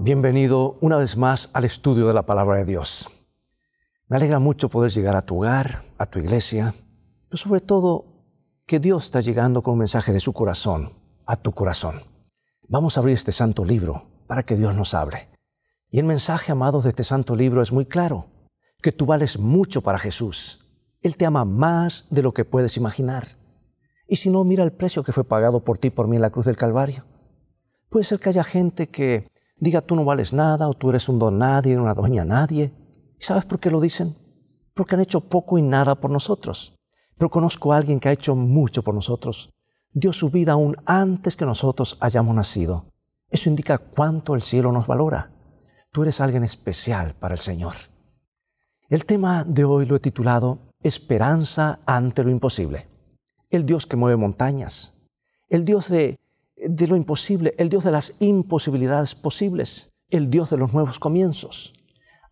Bienvenido una vez más al estudio de la palabra de Dios. Me alegra mucho poder llegar a tu hogar, a tu iglesia, pero sobre todo que Dios está llegando con un mensaje de su corazón a tu corazón. Vamos a abrir este santo libro para que Dios nos hable. Y el mensaje, amados, de este santo libro es muy claro, que tú vales mucho para Jesús, él te ama más de lo que puedes imaginar. Y si no, mira el precio que fue pagado por ti, por mí en la cruz del Calvario. Puede ser que haya gente que diga tú no vales nada o tú eres un don nadie, una doña nadie. ¿Y sabes por qué lo dicen? Porque han hecho poco y nada por nosotros. Pero conozco a alguien que ha hecho mucho por nosotros. Dio su vida aún antes que nosotros hayamos nacido. Eso indica cuánto el cielo nos valora. Tú eres alguien especial para el Señor. El tema de hoy lo he titulado esperanza ante lo imposible. El Dios que mueve montañas, el Dios de, lo imposible, el Dios de las imposibilidades posibles, el Dios de los nuevos comienzos.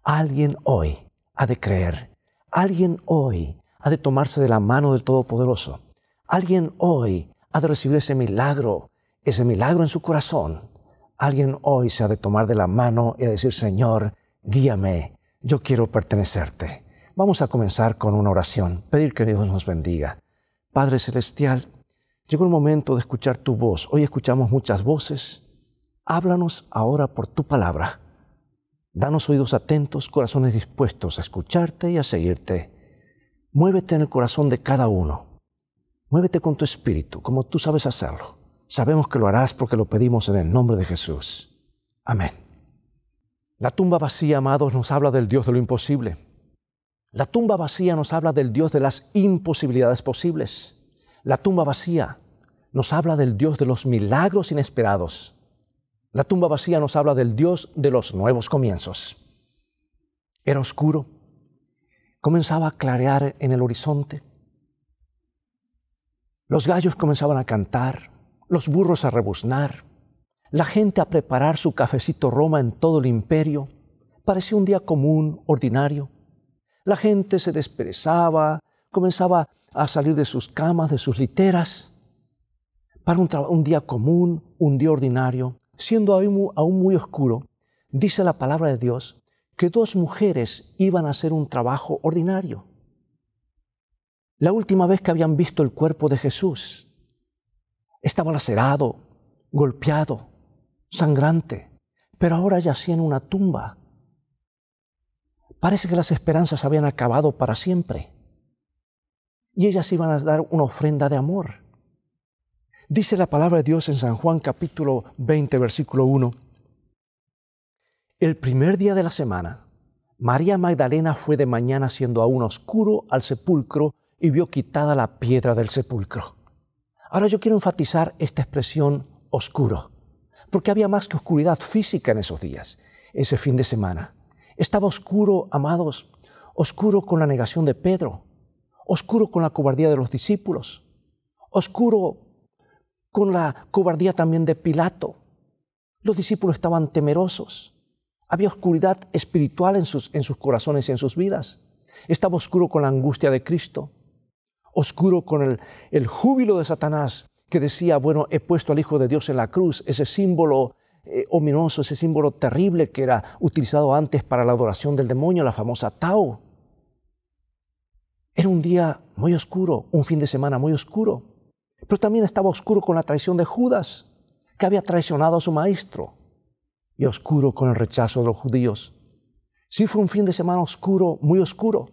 Alguien hoy ha de creer, alguien hoy ha de tomarse de la mano del Todopoderoso, alguien hoy ha de recibir ese milagro, ese milagro en su corazón. Alguien hoy se ha de tomar de la mano y decir, Señor, guíame, yo quiero pertenecerte Vamos a comenzar con una oración, pedir que Dios nos bendiga. Padre Celestial, llegó el momento de escuchar tu voz. Hoy escuchamos muchas voces. Háblanos ahora por tu palabra. Danos oídos atentos, corazones dispuestos a escucharte y a seguirte. Muévete en el corazón de cada uno. Muévete con tu espíritu, como tú sabes hacerlo. Sabemos que lo harás porque lo pedimos en el nombre de Jesús. Amén. La tumba vacía, amados, nos habla del Dios de lo imposible la tumba vacía nos habla del Dios de las imposibilidades posibles. La tumba vacía nos habla del Dios de los milagros inesperados. La tumba vacía nos habla del Dios de los nuevos comienzos. Era oscuro. Comenzaba a clarear en el horizonte. Los gallos comenzaban a cantar, los burros a rebuznar, la gente a preparar su cafecito Roma en todo el imperio. Parecía un día común, ordinario, la gente se desperezaba, comenzaba a salir de sus camas, de sus literas, para un, día común, un día ordinario, siendo aún muy oscuro. Dice la palabra de Dios que dos mujeres iban a hacer un trabajo ordinario. La última vez que habían visto el cuerpo de Jesús, estaba lacerado, golpeado, sangrante, pero ahora yacía en una tumba Parece que las esperanzas habían acabado para siempre. Y ellas iban a dar una ofrenda de amor. Dice la palabra de Dios en San Juan capítulo 20, versículo 1. El primer día de la semana, María Magdalena fue de mañana siendo aún oscuro al sepulcro y vio quitada la piedra del sepulcro. Ahora yo quiero enfatizar esta expresión oscuro, porque había más que oscuridad física en esos días, ese fin de semana. Estaba oscuro, amados, oscuro con la negación de Pedro, oscuro con la cobardía de los discípulos, oscuro con la cobardía también de Pilato. Los discípulos estaban temerosos. Había oscuridad espiritual en sus, en sus corazones y en sus vidas. Estaba oscuro con la angustia de Cristo, oscuro con el, el júbilo de Satanás que decía, bueno, he puesto al Hijo de Dios en la cruz, ese símbolo eh, ominoso, ese símbolo terrible que era utilizado antes para la adoración del demonio, la famosa Tao. Era un día muy oscuro, un fin de semana muy oscuro, pero también estaba oscuro con la traición de Judas, que había traicionado a su maestro, y oscuro con el rechazo de los judíos. Sí fue un fin de semana oscuro, muy oscuro.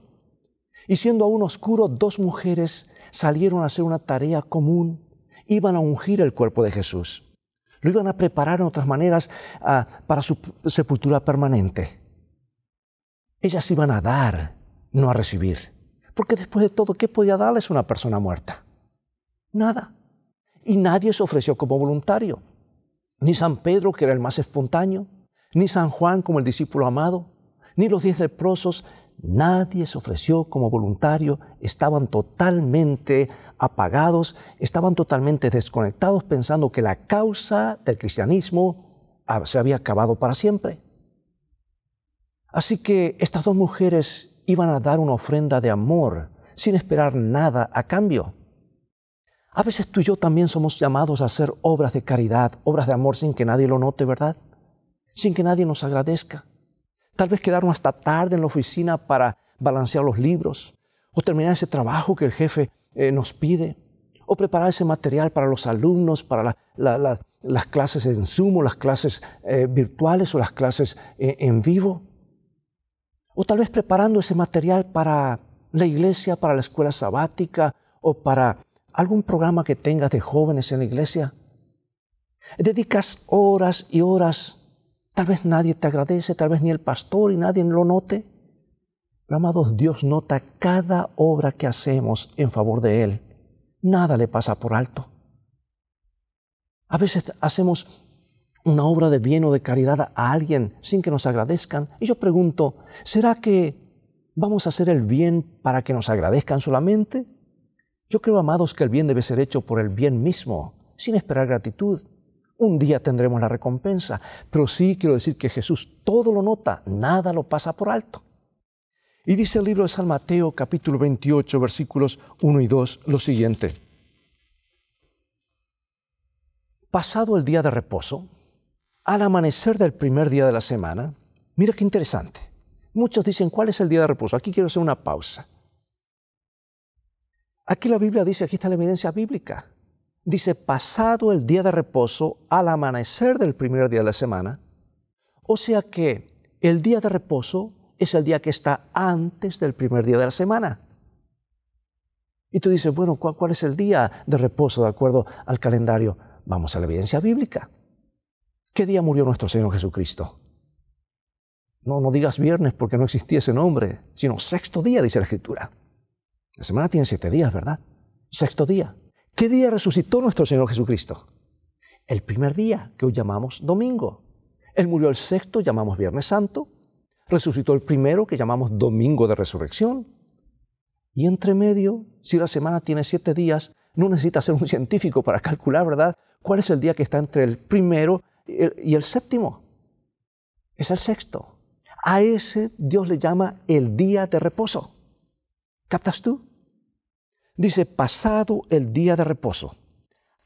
Y siendo aún oscuro, dos mujeres salieron a hacer una tarea común, iban a ungir el cuerpo de Jesús lo iban a preparar en otras maneras ah, para su sepultura permanente. Ellas iban a dar, no a recibir. Porque después de todo, ¿qué podía darles una persona muerta? Nada. Y nadie se ofreció como voluntario. Ni San Pedro, que era el más espontáneo, ni San Juan como el discípulo amado, ni los diez leprosos, Nadie se ofreció como voluntario, estaban totalmente apagados, estaban totalmente desconectados pensando que la causa del cristianismo ah, se había acabado para siempre. Así que estas dos mujeres iban a dar una ofrenda de amor sin esperar nada a cambio. A veces tú y yo también somos llamados a hacer obras de caridad, obras de amor sin que nadie lo note, ¿verdad? Sin que nadie nos agradezca. Tal vez quedaron hasta tarde en la oficina para balancear los libros, o terminar ese trabajo que el jefe eh, nos pide, o preparar ese material para los alumnos, para las clases en Zoom, las clases eh, virtuales, o las clases eh, en vivo. O tal vez preparando ese material para la iglesia, para la escuela sabática, o para algún programa que tengas de jóvenes en la iglesia. Dedicas horas y horas Tal vez nadie te agradece, tal vez ni el pastor y nadie lo note. Pero amados, Dios nota cada obra que hacemos en favor de Él. Nada le pasa por alto. A veces hacemos una obra de bien o de caridad a alguien sin que nos agradezcan. Y yo pregunto, ¿será que vamos a hacer el bien para que nos agradezcan solamente? Yo creo, amados, que el bien debe ser hecho por el bien mismo, sin esperar gratitud un día tendremos la recompensa. Pero sí quiero decir que Jesús todo lo nota, nada lo pasa por alto. Y dice el libro de San Mateo capítulo 28 versículos 1 y 2 lo siguiente. Pasado el día de reposo, al amanecer del primer día de la semana, mira qué interesante. Muchos dicen, ¿cuál es el día de reposo? Aquí quiero hacer una pausa. Aquí la Biblia dice, aquí está la evidencia bíblica dice, pasado el día de reposo, al amanecer del primer día de la semana, o sea que el día de reposo es el día que está antes del primer día de la semana. Y tú dices, bueno, ¿cuál, es el día de reposo de acuerdo al calendario? Vamos a la evidencia bíblica. ¿Qué día murió nuestro Señor Jesucristo? No, no digas viernes porque no existía ese nombre, sino sexto día, dice la Escritura. La semana tiene siete días, ¿verdad? Sexto día. ¿Qué día resucitó nuestro Señor Jesucristo? El primer día, que hoy llamamos domingo. Él murió el sexto, llamamos Viernes Santo. Resucitó el primero, que llamamos Domingo de Resurrección. Y entre medio, si la semana tiene siete días, no necesita ser un científico para calcular, ¿verdad? ¿Cuál es el día que está entre el primero y el séptimo? Es el sexto. A ese Dios le llama el día de reposo. ¿Captas tú? Dice, pasado el día de reposo,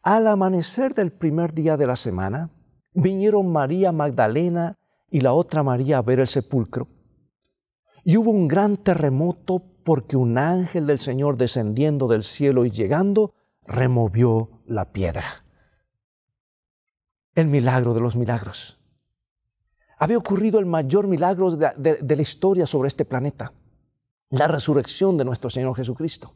al amanecer del primer día de la semana, vinieron María Magdalena y la otra María a ver el sepulcro. Y hubo un gran terremoto porque un ángel del Señor descendiendo del cielo y llegando, removió la piedra. El milagro de los milagros. Había ocurrido el mayor milagro de, de la historia sobre este planeta, la resurrección de nuestro Señor Jesucristo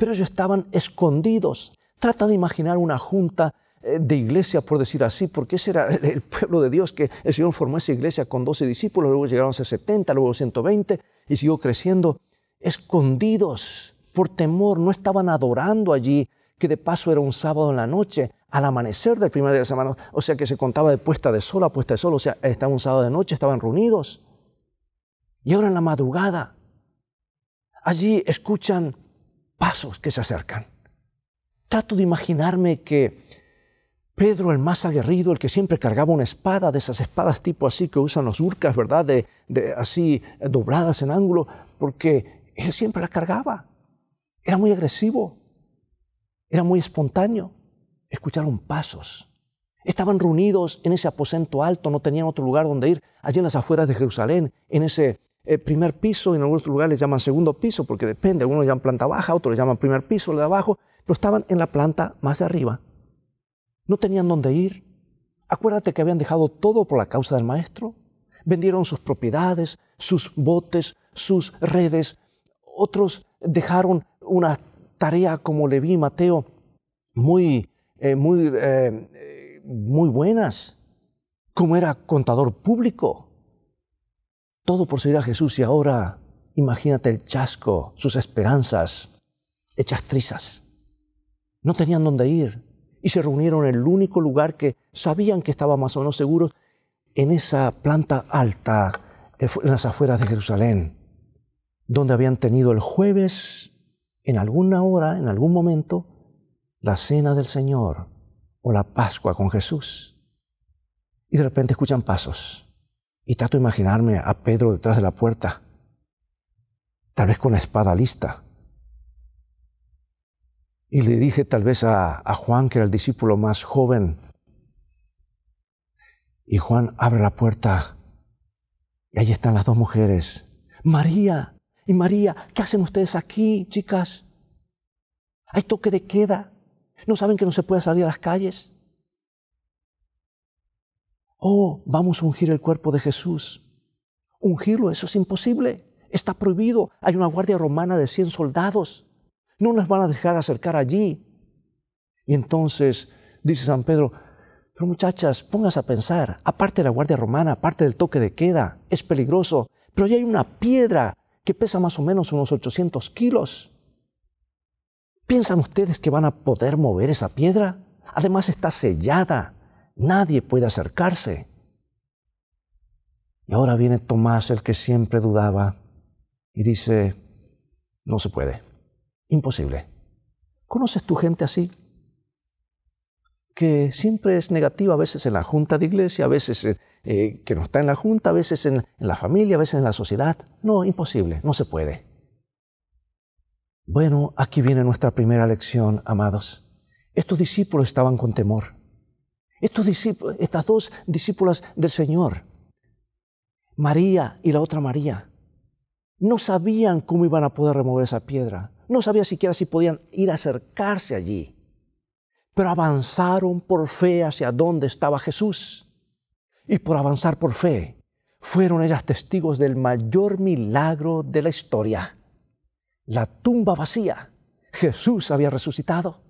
pero ellos estaban escondidos. Trata de imaginar una junta eh, de iglesia, por decir así, porque ese era el pueblo de Dios que el Señor formó esa iglesia con 12 discípulos, luego llegaron a 70, luego 120 y siguió creciendo, escondidos por temor, no estaban adorando allí, que de paso era un sábado en la noche, al amanecer del primer día de semana, o sea que se contaba de puesta de sol a puesta de sol, o sea, estaban un sábado de noche, estaban reunidos. Y ahora en la madrugada, allí escuchan pasos que se acercan. Trato de imaginarme que Pedro, el más aguerrido, el que siempre cargaba una espada, de esas espadas tipo así que usan los urcas, ¿verdad? De, así eh, dobladas en ángulo, porque él siempre la cargaba. Era muy agresivo, era muy espontáneo. Escucharon pasos. Estaban reunidos en ese aposento alto, no tenían otro lugar donde ir, allí en las afueras de Jerusalén, en ese el eh, primer piso, en algunos lugares les llaman segundo piso, porque depende, algunos le llaman planta baja, otros le llaman primer piso, el de abajo, pero estaban en la planta más de arriba. No tenían dónde ir. Acuérdate que habían dejado todo por la causa del maestro. Vendieron sus propiedades, sus botes, sus redes. Otros dejaron una tarea, como le vi Mateo, muy, eh, muy, eh, muy buenas, como era contador público todo por seguir a Jesús y ahora imagínate el chasco, sus esperanzas hechas trizas. No tenían dónde ir y se reunieron en el único lugar que sabían que estaba más o menos seguro, en esa planta alta, eh, en las afueras de Jerusalén, donde habían tenido el jueves, en alguna hora, en algún momento, la cena del Señor o la Pascua con Jesús. Y de repente escuchan pasos y trato de imaginarme a Pedro detrás de la puerta, tal vez con la espada lista. Y le dije tal vez a, Juan, que era el discípulo más joven, y Juan abre la puerta y ahí están las dos mujeres. María y María, ¿qué hacen ustedes aquí, chicas? Hay toque de queda. ¿No saben que no se puede salir a las calles? oh, vamos a ungir el cuerpo de Jesús. Ungirlo, eso es imposible. Está prohibido. Hay una guardia romana de 100 soldados. No nos van a dejar acercar allí. Y entonces dice San Pedro, pero muchachas, pongas a pensar, aparte de la guardia romana, aparte del toque de queda, es peligroso, pero ya hay una piedra que pesa más o menos unos 800 kilos. ¿Piensan ustedes que van a poder mover esa piedra? Además está sellada nadie puede acercarse. Y ahora viene Tomás, el que siempre dudaba, y dice, no se puede, imposible. ¿Conoces tu gente así? que siempre es negativa, a veces en la junta de iglesia, a veces eh, eh, que no está en la junta, a veces en, la familia, a veces en la sociedad. No, imposible, no se puede. Bueno, aquí viene nuestra primera lección, amados. Estos discípulos estaban con temor estas dos discípulas del Señor, María y la otra María, no sabían cómo iban a poder remover esa piedra. No sabían siquiera si podían ir a acercarse allí. Pero avanzaron por fe hacia donde estaba Jesús. Y por avanzar por fe, fueron ellas testigos del mayor milagro de la historia. La tumba vacía. Jesús había resucitado.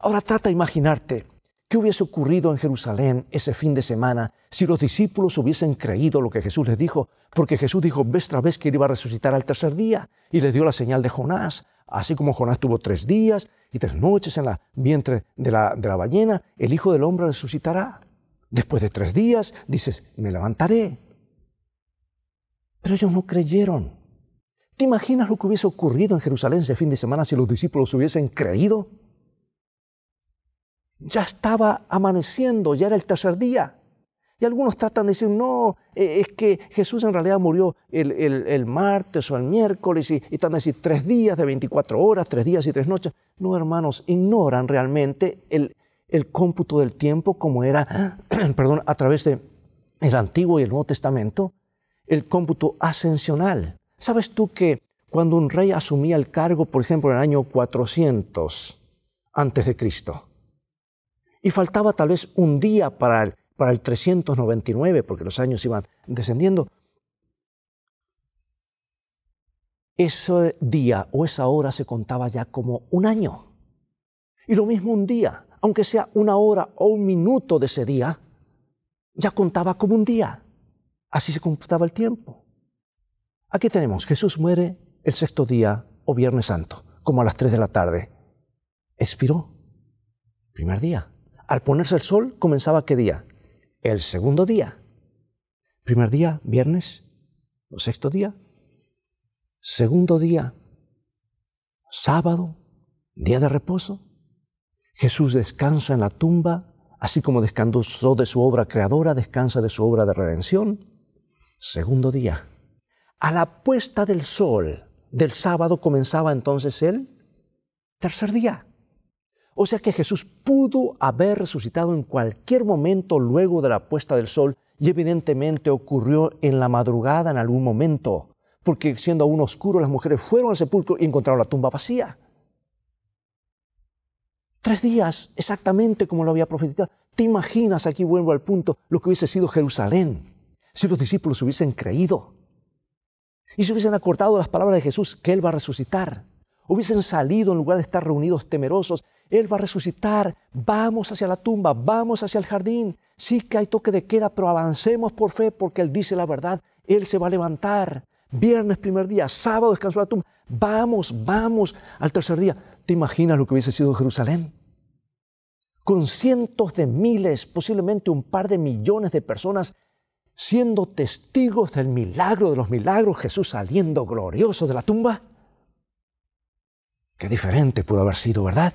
Ahora trata de imaginarte ¿Qué hubiese ocurrido en Jerusalén ese fin de semana si los discípulos hubiesen creído lo que Jesús les dijo? Porque Jesús dijo ves, tras vez que él iba a resucitar al tercer día y les dio la señal de Jonás. Así como Jonás tuvo tres días y tres noches en la vientre de la, de la ballena, el Hijo del Hombre resucitará. Después de tres días dices, me levantaré. Pero ellos no creyeron. ¿Te imaginas lo que hubiese ocurrido en Jerusalén ese fin de semana si los discípulos hubiesen creído? Ya estaba amaneciendo, ya era el tercer día. Y algunos tratan de decir, no, e, es que Jesús en realidad murió el, martes o el miércoles y, están decir tres días de 24 horas, tres días y tres noches. No, hermanos, ignoran realmente el, cómputo del tiempo como era, perdón, a través del el Antiguo y el Nuevo Testamento, el cómputo ascensional. ¿Sabes tú que cuando un rey asumía el cargo, por ejemplo, en el año 400 antes de Cristo, y faltaba tal vez un día para el, para el 399, porque los años iban descendiendo. Ese día o esa hora se contaba ya como un año. Y lo mismo un día, aunque sea una hora o un minuto de ese día, ya contaba como un día. Así se computaba el tiempo. Aquí tenemos, Jesús muere el sexto día o Viernes Santo, como a las 3 de la tarde. Expiró. Primer día al ponerse el sol comenzaba qué día? El segundo día. Primer día, viernes. ¿O sexto día. Segundo día, sábado, día de reposo. Jesús descansa en la tumba, así como descansó de su obra creadora, descansa de su obra de redención. Segundo día. A la puesta del sol del sábado comenzaba entonces el tercer día. O sea que Jesús pudo haber resucitado en cualquier momento luego de la puesta del sol y evidentemente ocurrió en la madrugada en algún momento, porque siendo aún oscuro las mujeres fueron al sepulcro y encontraron la tumba vacía. Tres días, exactamente como lo había profetizado. ¿Te imaginas, aquí vuelvo al punto, lo que hubiese sido Jerusalén si los discípulos hubiesen creído? Y se hubiesen acortado las palabras de Jesús, que Él va a resucitar. Hubiesen salido en lugar de estar reunidos temerosos, él va a resucitar, vamos hacia la tumba, vamos hacia el jardín. Sí que hay toque de queda, pero avancemos por fe porque Él dice la verdad, Él se va a levantar. Viernes primer día, sábado descansó la tumba, vamos, vamos al tercer día. ¿Te imaginas lo que hubiese sido Jerusalén? Con cientos de miles, posiblemente un par de millones de personas siendo testigos del milagro de los milagros, Jesús saliendo glorioso de la tumba. Qué diferente pudo haber sido, ¿verdad?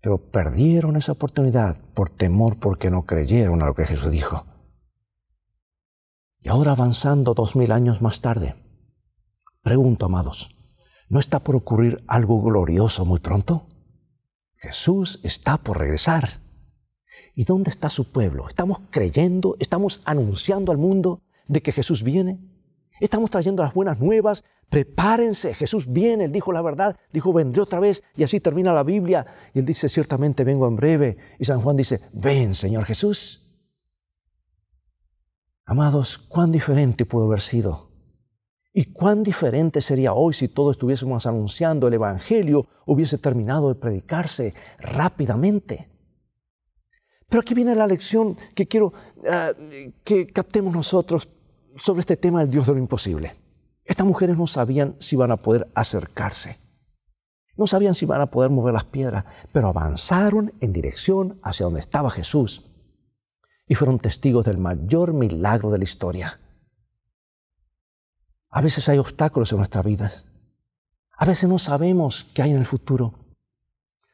Pero perdieron esa oportunidad por temor porque no creyeron a lo que Jesús dijo. Y ahora avanzando dos mil años más tarde, pregunto, amados, ¿no está por ocurrir algo glorioso muy pronto? Jesús está por regresar. ¿Y dónde está su pueblo? ¿Estamos creyendo? ¿Estamos anunciando al mundo de que Jesús viene? Estamos trayendo las buenas nuevas, prepárense, Jesús viene, él dijo la verdad, dijo, vendré otra vez, y así termina la Biblia, y él dice, ciertamente vengo en breve, y San Juan dice, ven, Señor Jesús. Amados, cuán diferente pudo haber sido ¿Y cuán diferente sería hoy si todos estuviésemos anunciando el Evangelio, hubiese terminado de predicarse rápidamente? Pero aquí viene la lección que quiero ah, que captemos nosotros sobre este tema del Dios de lo imposible. Estas mujeres no sabían si iban a poder acercarse. No sabían si iban a poder mover las piedras, pero avanzaron en dirección hacia donde estaba Jesús y fueron testigos del mayor milagro de la historia. A veces hay obstáculos en nuestras vidas. A veces no sabemos qué hay en el futuro.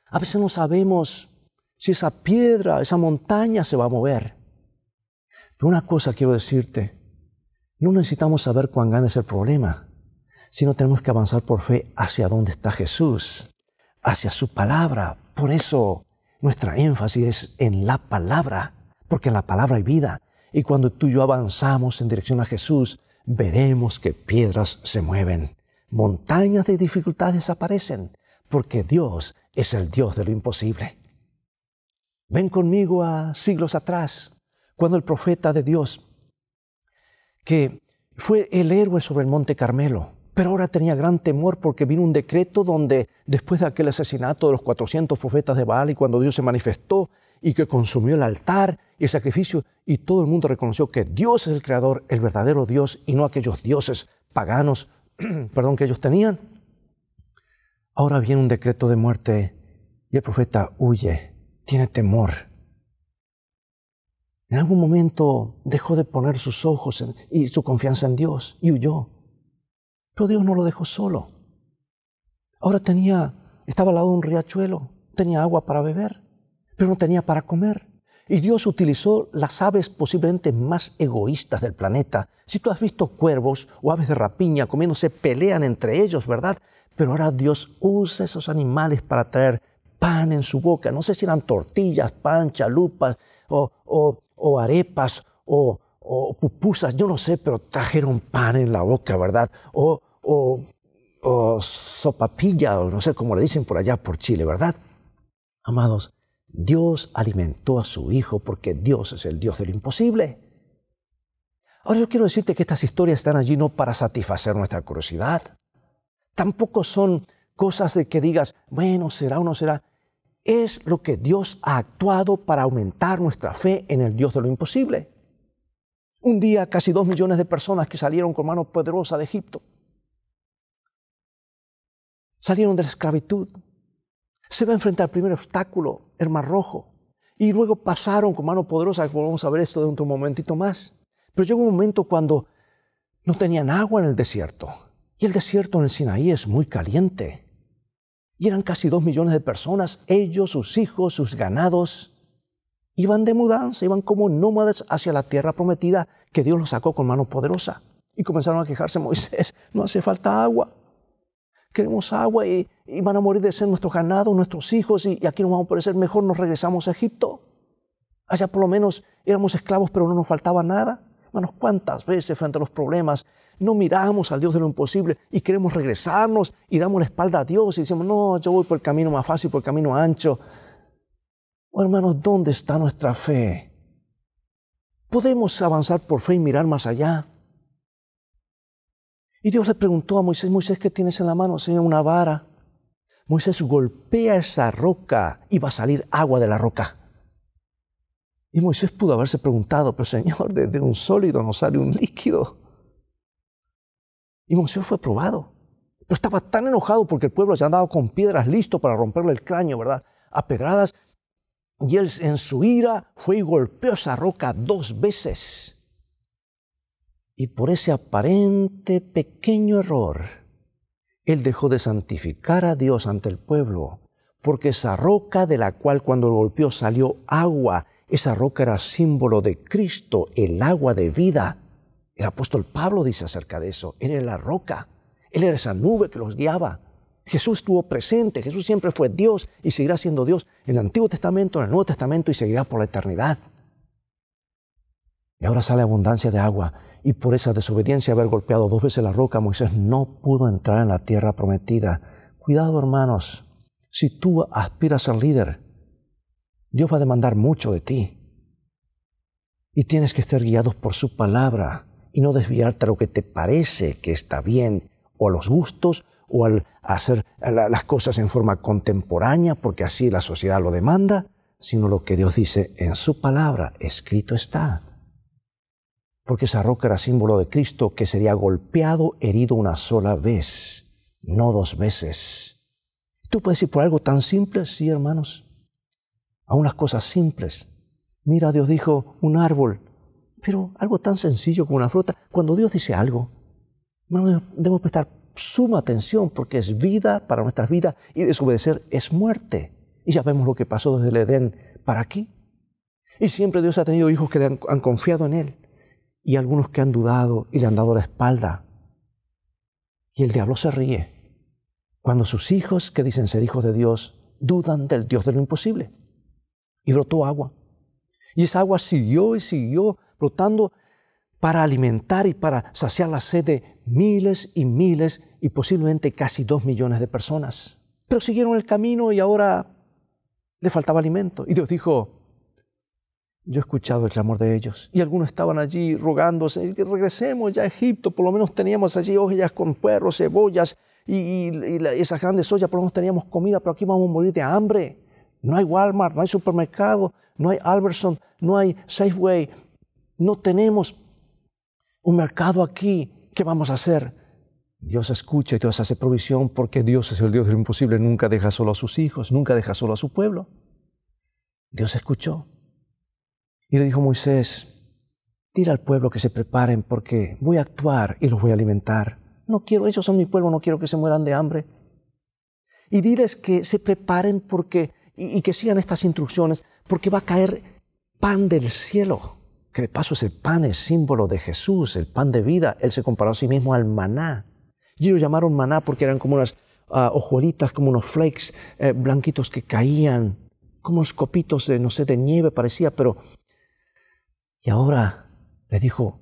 A veces no sabemos si esa piedra, esa montaña se va a mover. Pero una cosa quiero decirte, no necesitamos saber cuán grande es el problema, sino tenemos que avanzar por fe hacia dónde está Jesús, hacia su palabra. Por eso nuestra énfasis es en la palabra, porque en la palabra hay vida. Y cuando tú y yo avanzamos en dirección a Jesús, veremos que piedras se mueven, montañas de dificultades aparecen, porque Dios es el Dios de lo imposible. Ven conmigo a siglos atrás, cuando el profeta de Dios que fue el héroe sobre el Monte Carmelo, pero ahora tenía gran temor porque vino un decreto donde después de aquel asesinato de los 400 profetas de Baal y cuando Dios se manifestó y que consumió el altar y el sacrificio y todo el mundo reconoció que Dios es el creador, el verdadero Dios y no aquellos dioses paganos, perdón, que ellos tenían. Ahora viene un decreto de muerte y el profeta huye, tiene temor. En algún momento dejó de poner sus ojos y su confianza en Dios y huyó. Pero Dios no lo dejó solo. Ahora tenía, estaba al lado de un riachuelo, tenía agua para beber, pero no tenía para comer. Y Dios utilizó las aves posiblemente más egoístas del planeta. Si tú has visto cuervos o aves de rapiña comiéndose, pelean entre ellos, ¿verdad? Pero ahora Dios usa esos animales para traer pan en su boca. No sé si eran tortillas, pan, chalupas o o arepas o, o pupusas, yo no sé, pero trajeron pan en la boca, ¿verdad? O, o, o sopapilla, o no sé cómo le dicen por allá, por Chile, ¿verdad? Amados, Dios alimentó a su Hijo porque Dios es el Dios del imposible. Ahora yo quiero decirte que estas historias están allí no para satisfacer nuestra curiosidad. Tampoco son cosas de que digas, bueno, será o no será es lo que Dios ha actuado para aumentar nuestra fe en el Dios de lo imposible. Un día casi dos millones de personas que salieron con mano poderosa de Egipto salieron de la esclavitud. Se va a enfrentar al primer obstáculo, el Mar Rojo, y luego pasaron con mano poderosa, vamos a ver esto dentro de un momentito más. Pero llegó un momento cuando no tenían agua en el desierto, y el desierto en el Sinaí es muy caliente. Y eran casi dos millones de personas, ellos, sus hijos, sus ganados. Iban de mudanza, iban como nómadas hacia la tierra prometida que Dios los sacó con mano poderosa. Y comenzaron a quejarse, Moisés, no hace falta agua. Queremos agua y, van a morir de ser nuestros ganados, nuestros hijos, y, aquí nos vamos a parecer mejor, nos regresamos a Egipto. Allá por lo menos éramos esclavos, pero no nos faltaba nada. manos ¿cuántas veces frente a los problemas no miramos al Dios de lo imposible y queremos regresarnos y damos la espalda a Dios y decimos, no, yo voy por el camino más fácil, por el camino ancho. Oh, hermanos, ¿dónde está nuestra fe? ¿Podemos avanzar por fe y mirar más allá? Y Dios le preguntó a Moisés, Moisés, ¿qué tienes en la mano? Señor, una vara. Moisés golpea esa roca y va a salir agua de la roca. Y Moisés pudo haberse preguntado, pero Señor, desde un sólido no sale un líquido. Y Monseñor fue probado. Pero estaba tan enojado porque el pueblo se ha dado con piedras listo para romperle el cráneo, ¿verdad? A pedradas. Y él en su ira fue y golpeó esa roca dos veces. Y por ese aparente pequeño error, él dejó de santificar a Dios ante el pueblo, porque esa roca de la cual cuando lo golpeó salió agua, esa roca era símbolo de Cristo, el agua de vida. El apóstol Pablo dice acerca de eso. Él era la roca, él era esa nube que los guiaba. Jesús estuvo presente, Jesús siempre fue Dios y seguirá siendo Dios en el Antiguo Testamento, en el Nuevo Testamento y seguirá por la eternidad. Y ahora sale abundancia de agua y por esa desobediencia haber golpeado dos veces la roca, Moisés no pudo entrar en la tierra prometida. Cuidado hermanos, si tú aspiras a ser líder, Dios va a demandar mucho de ti. Y tienes que ser guiados por su palabra y no desviarte a lo que te parece que está bien, o a los gustos, o al hacer las cosas en forma contemporánea, porque así la sociedad lo demanda, sino lo que Dios dice en su palabra, escrito está. Porque esa roca era símbolo de Cristo que sería golpeado, herido una sola vez, no dos veces. Tú puedes ir por algo tan simple, sí, hermanos, a unas cosas simples. Mira, Dios dijo, un árbol, pero algo tan sencillo como una fruta, cuando Dios dice algo, debemos prestar suma atención porque es vida para nuestras vidas y desobedecer es muerte. Y ya vemos lo que pasó desde el Edén para aquí. Y siempre Dios ha tenido hijos que le han confiado en Él y algunos que han dudado y le han dado la espalda. Y el diablo se ríe cuando sus hijos, que dicen ser hijos de Dios, dudan del Dios de lo imposible. Y brotó agua. Y esa agua siguió y siguió Explotando para alimentar y para saciar la sed de miles y miles y posiblemente casi dos millones de personas. Pero siguieron el camino y ahora le faltaba alimento. Y Dios dijo, yo he escuchado el clamor de ellos. Y algunos estaban allí rogándose, regresemos ya a Egipto, por lo menos teníamos allí ollas con puerros, cebollas y, esas grandes ollas, por lo menos teníamos comida, pero aquí vamos a morir de hambre. No hay Walmart, no hay supermercado, no hay Albertson, no hay Safeway, no tenemos un mercado aquí. ¿Qué vamos a hacer? Dios escucha y Dios hace provisión porque Dios es el Dios del imposible. Nunca deja solo a sus hijos, nunca deja solo a su pueblo. Dios escuchó. Y le dijo a Moisés, dile al pueblo que se preparen porque voy a actuar y los voy a alimentar. No quiero, ellos son mi pueblo, no quiero que se mueran de hambre. Y diles que se preparen porque, y que sigan estas instrucciones, porque va a caer pan del cielo que de paso el pan es símbolo de Jesús, el pan de vida. Él se comparó a sí mismo al maná. Y ellos llamaron maná porque eran como unas ah, hojuelitas, como unos flakes eh, blanquitos que caían, como unos copitos de, no sé, de nieve parecía, pero... Y ahora le dijo,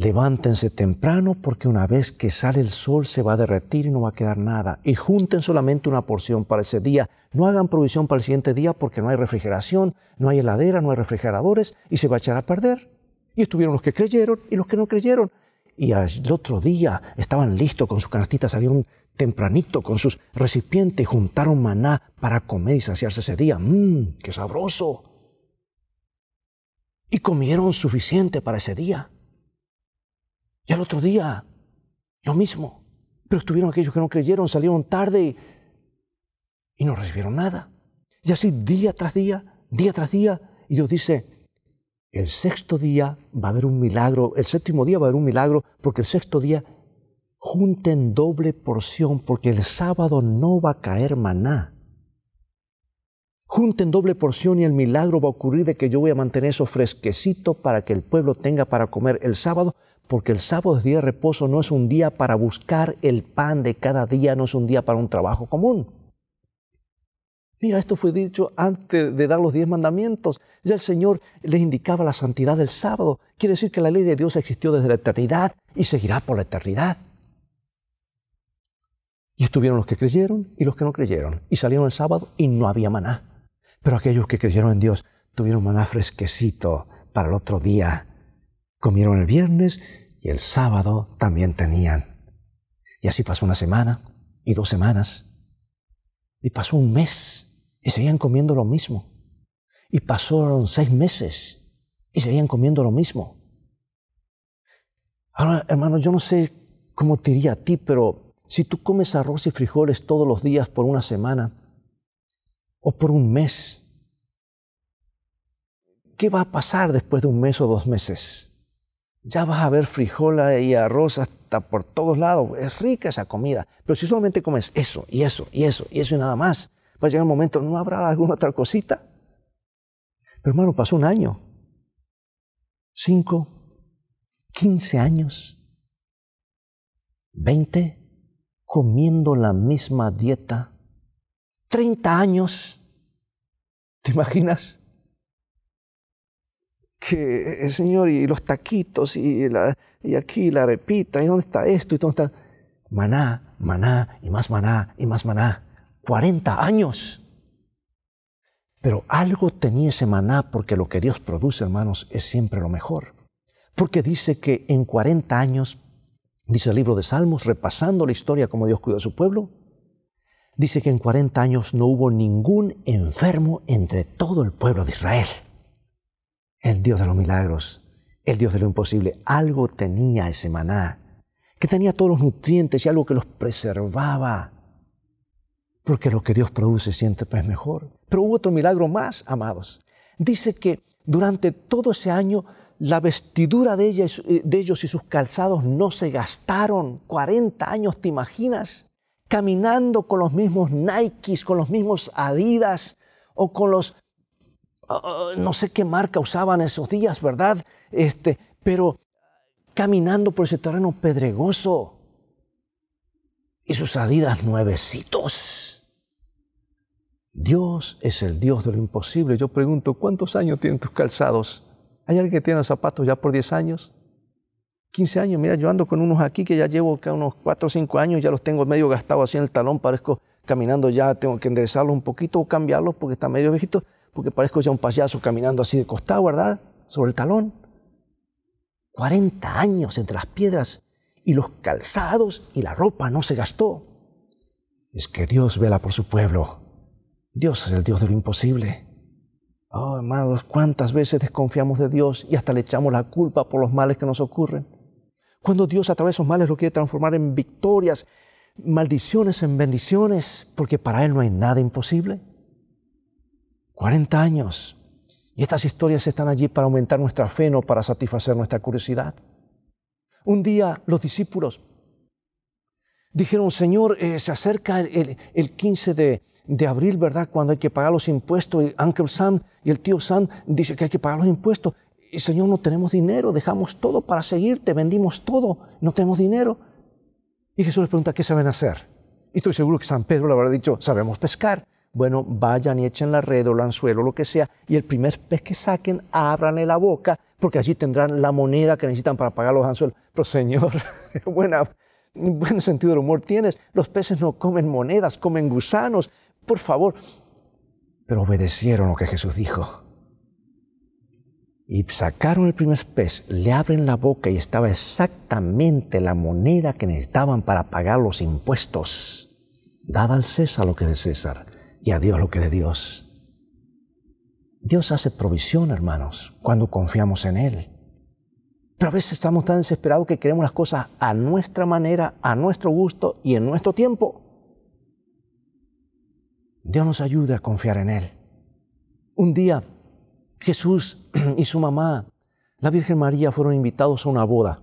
Levántense temprano porque una vez que sale el sol se va a derretir y no va a quedar nada. Y junten solamente una porción para ese día. No hagan provisión para el siguiente día porque no hay refrigeración, no hay heladera, no hay refrigeradores y se va a echar a perder. Y estuvieron los que creyeron y los que no creyeron. Y al otro día estaban listos con sus canastitas, salieron tempranito con sus recipientes y juntaron maná para comer y saciarse ese día. ¡Mmm, qué sabroso! Y comieron suficiente para ese día. Y al otro día, lo mismo. Pero estuvieron aquellos que no creyeron, salieron tarde y no recibieron nada. Y así día tras día, día tras día. Y Dios dice, el sexto día va a haber un milagro, el séptimo día va a haber un milagro, porque el sexto día junten doble porción, porque el sábado no va a caer maná. Junten doble porción y el milagro va a ocurrir de que yo voy a mantener eso fresquecito para que el pueblo tenga para comer el sábado, porque el sábado es día de reposo, no es un día para buscar el pan de cada día, no es un día para un trabajo común. Mira, esto fue dicho antes de dar los diez mandamientos. Ya el Señor les indicaba la santidad del sábado. Quiere decir que la ley de Dios existió desde la eternidad y seguirá por la eternidad. Y estuvieron los que creyeron y los que no creyeron. Y salieron el sábado y no había maná. Pero aquellos que creyeron en Dios tuvieron maná fresquecito para el otro día. Comieron el viernes y el sábado también tenían. Y así pasó una semana y dos semanas. Y pasó un mes y seguían comiendo lo mismo. Y pasaron seis meses y seguían comiendo lo mismo. Ahora, hermano, yo no sé cómo te diría a ti, pero si tú comes arroz y frijoles todos los días por una semana, o por un mes. ¿Qué va a pasar después de un mes o dos meses? Ya vas a ver frijola y arroz hasta por todos lados. Es rica esa comida. Pero si solamente comes eso y eso y eso y eso y nada más, va a llegar un momento, ¿no habrá alguna otra cosita? Pero hermano, pasó un año. Cinco, quince años, veinte, comiendo la misma dieta 30 años. ¿Te imaginas? Que el Señor y los taquitos y, la, y aquí la repita, ¿y dónde está esto? ¿Y dónde está? Maná, maná y más maná y más maná. 40 años. Pero algo tenía ese maná porque lo que Dios produce, hermanos, es siempre lo mejor. Porque dice que en 40 años, dice el libro de Salmos, repasando la historia como Dios cuidó a su pueblo, dice que en 40 años no hubo ningún enfermo entre todo el pueblo de Israel. El Dios de los milagros, el Dios de lo imposible, algo tenía ese maná, que tenía todos los nutrientes y algo que los preservaba. Porque lo que Dios produce siempre es mejor. Pero hubo otro milagro más, amados. Dice que durante todo ese año la vestidura de, eh, de, ellos y sus calzados no se gastaron. 40 años, ¿te imaginas? caminando con los mismos Nikes, con los mismos Adidas o con los, oh, oh, no sé qué marca usaban esos días, ¿verdad? Este, pero caminando por ese terreno pedregoso y sus Adidas nuevecitos. Dios es el Dios de lo imposible. Yo pregunto, ¿cuántos años tienen tus calzados? ¿Hay alguien que tiene zapatos ya por 10 años? 15 años, mira, yo ando con unos aquí que ya llevo acá unos 4 o 5 años, ya los tengo medio gastados así en el talón, parezco caminando ya, tengo que enderezarlos un poquito o cambiarlos porque están medio viejitos, porque parezco ya un payaso caminando así de costado, ¿verdad? Sobre el talón. 40 años entre las piedras y los calzados y la ropa no se gastó. Es que Dios vela por su pueblo. Dios es el Dios de lo imposible. Oh, amados, cuántas veces desconfiamos de Dios y hasta le echamos la culpa por los males que nos ocurren. Cuando Dios a través de esos males lo quiere transformar en victorias, maldiciones en bendiciones, porque para Él no hay nada imposible. 40 años. Y estas historias están allí para aumentar nuestra fe, no para satisfacer nuestra curiosidad. Un día los discípulos dijeron, Señor, eh, se acerca el, 15 de, abril, ¿verdad? Cuando hay que pagar los impuestos. Y Uncle Sam y el tío Sam dice que hay que pagar los impuestos. Y, eh, Señor, no tenemos dinero, dejamos todo para seguirte, vendimos todo, no tenemos dinero. Y Jesús les pregunta, ¿qué saben hacer? Y estoy seguro que San Pedro le habrá dicho, sabemos pescar. Bueno, vayan y echen la red o el anzuelo, lo que sea, y el primer pez que saquen, ábranle la boca, porque allí tendrán la moneda que necesitan para pagar los anzuelos. Pero Señor, buena, buen sentido del humor tienes. Los peces no comen monedas, comen gusanos. Por favor. Pero obedecieron lo que Jesús dijo. Y sacaron el primer pez, le abren la boca y estaba exactamente la moneda que necesitaban para pagar los impuestos. Dada al César lo que de César y a Dios lo que de Dios. Dios hace provisión, hermanos, cuando confiamos en Él. Pero a veces estamos tan desesperados que queremos las cosas a nuestra manera, a nuestro gusto y en nuestro tiempo. Dios nos ayude a confiar en Él. Un día Jesús y su mamá, la Virgen María, fueron invitados a una boda.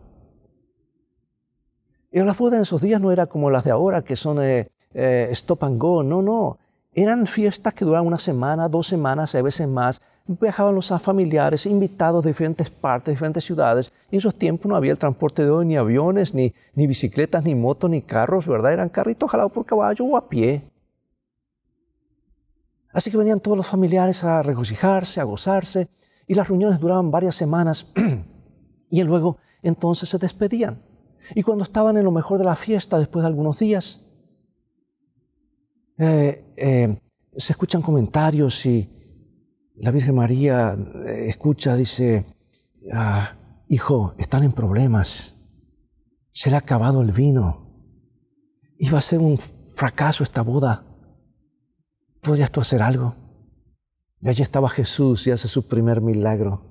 Y las boda en esos días no era como las de ahora, que son eh, eh, stop and go, no, no. Eran fiestas que duraban una semana, dos semanas, a veces más. Viajaban los familiares, invitados de diferentes partes, diferentes ciudades. en esos tiempos no había el transporte de hoy, ni aviones, ni, ni bicicletas, ni motos, ni carros, ¿verdad? Eran carritos jalados por caballo o a pie. Así que venían todos los familiares a regocijarse, a gozarse, y las reuniones duraban varias semanas, y luego entonces se despedían. Y cuando estaban en lo mejor de la fiesta, después de algunos días, eh, eh, se escuchan comentarios y la Virgen María eh, escucha, dice, ah, hijo, están en problemas, se ha acabado el vino, iba a ser un fracaso esta boda. ¿Podrías tú hacer algo. Y allí estaba Jesús y hace su primer milagro.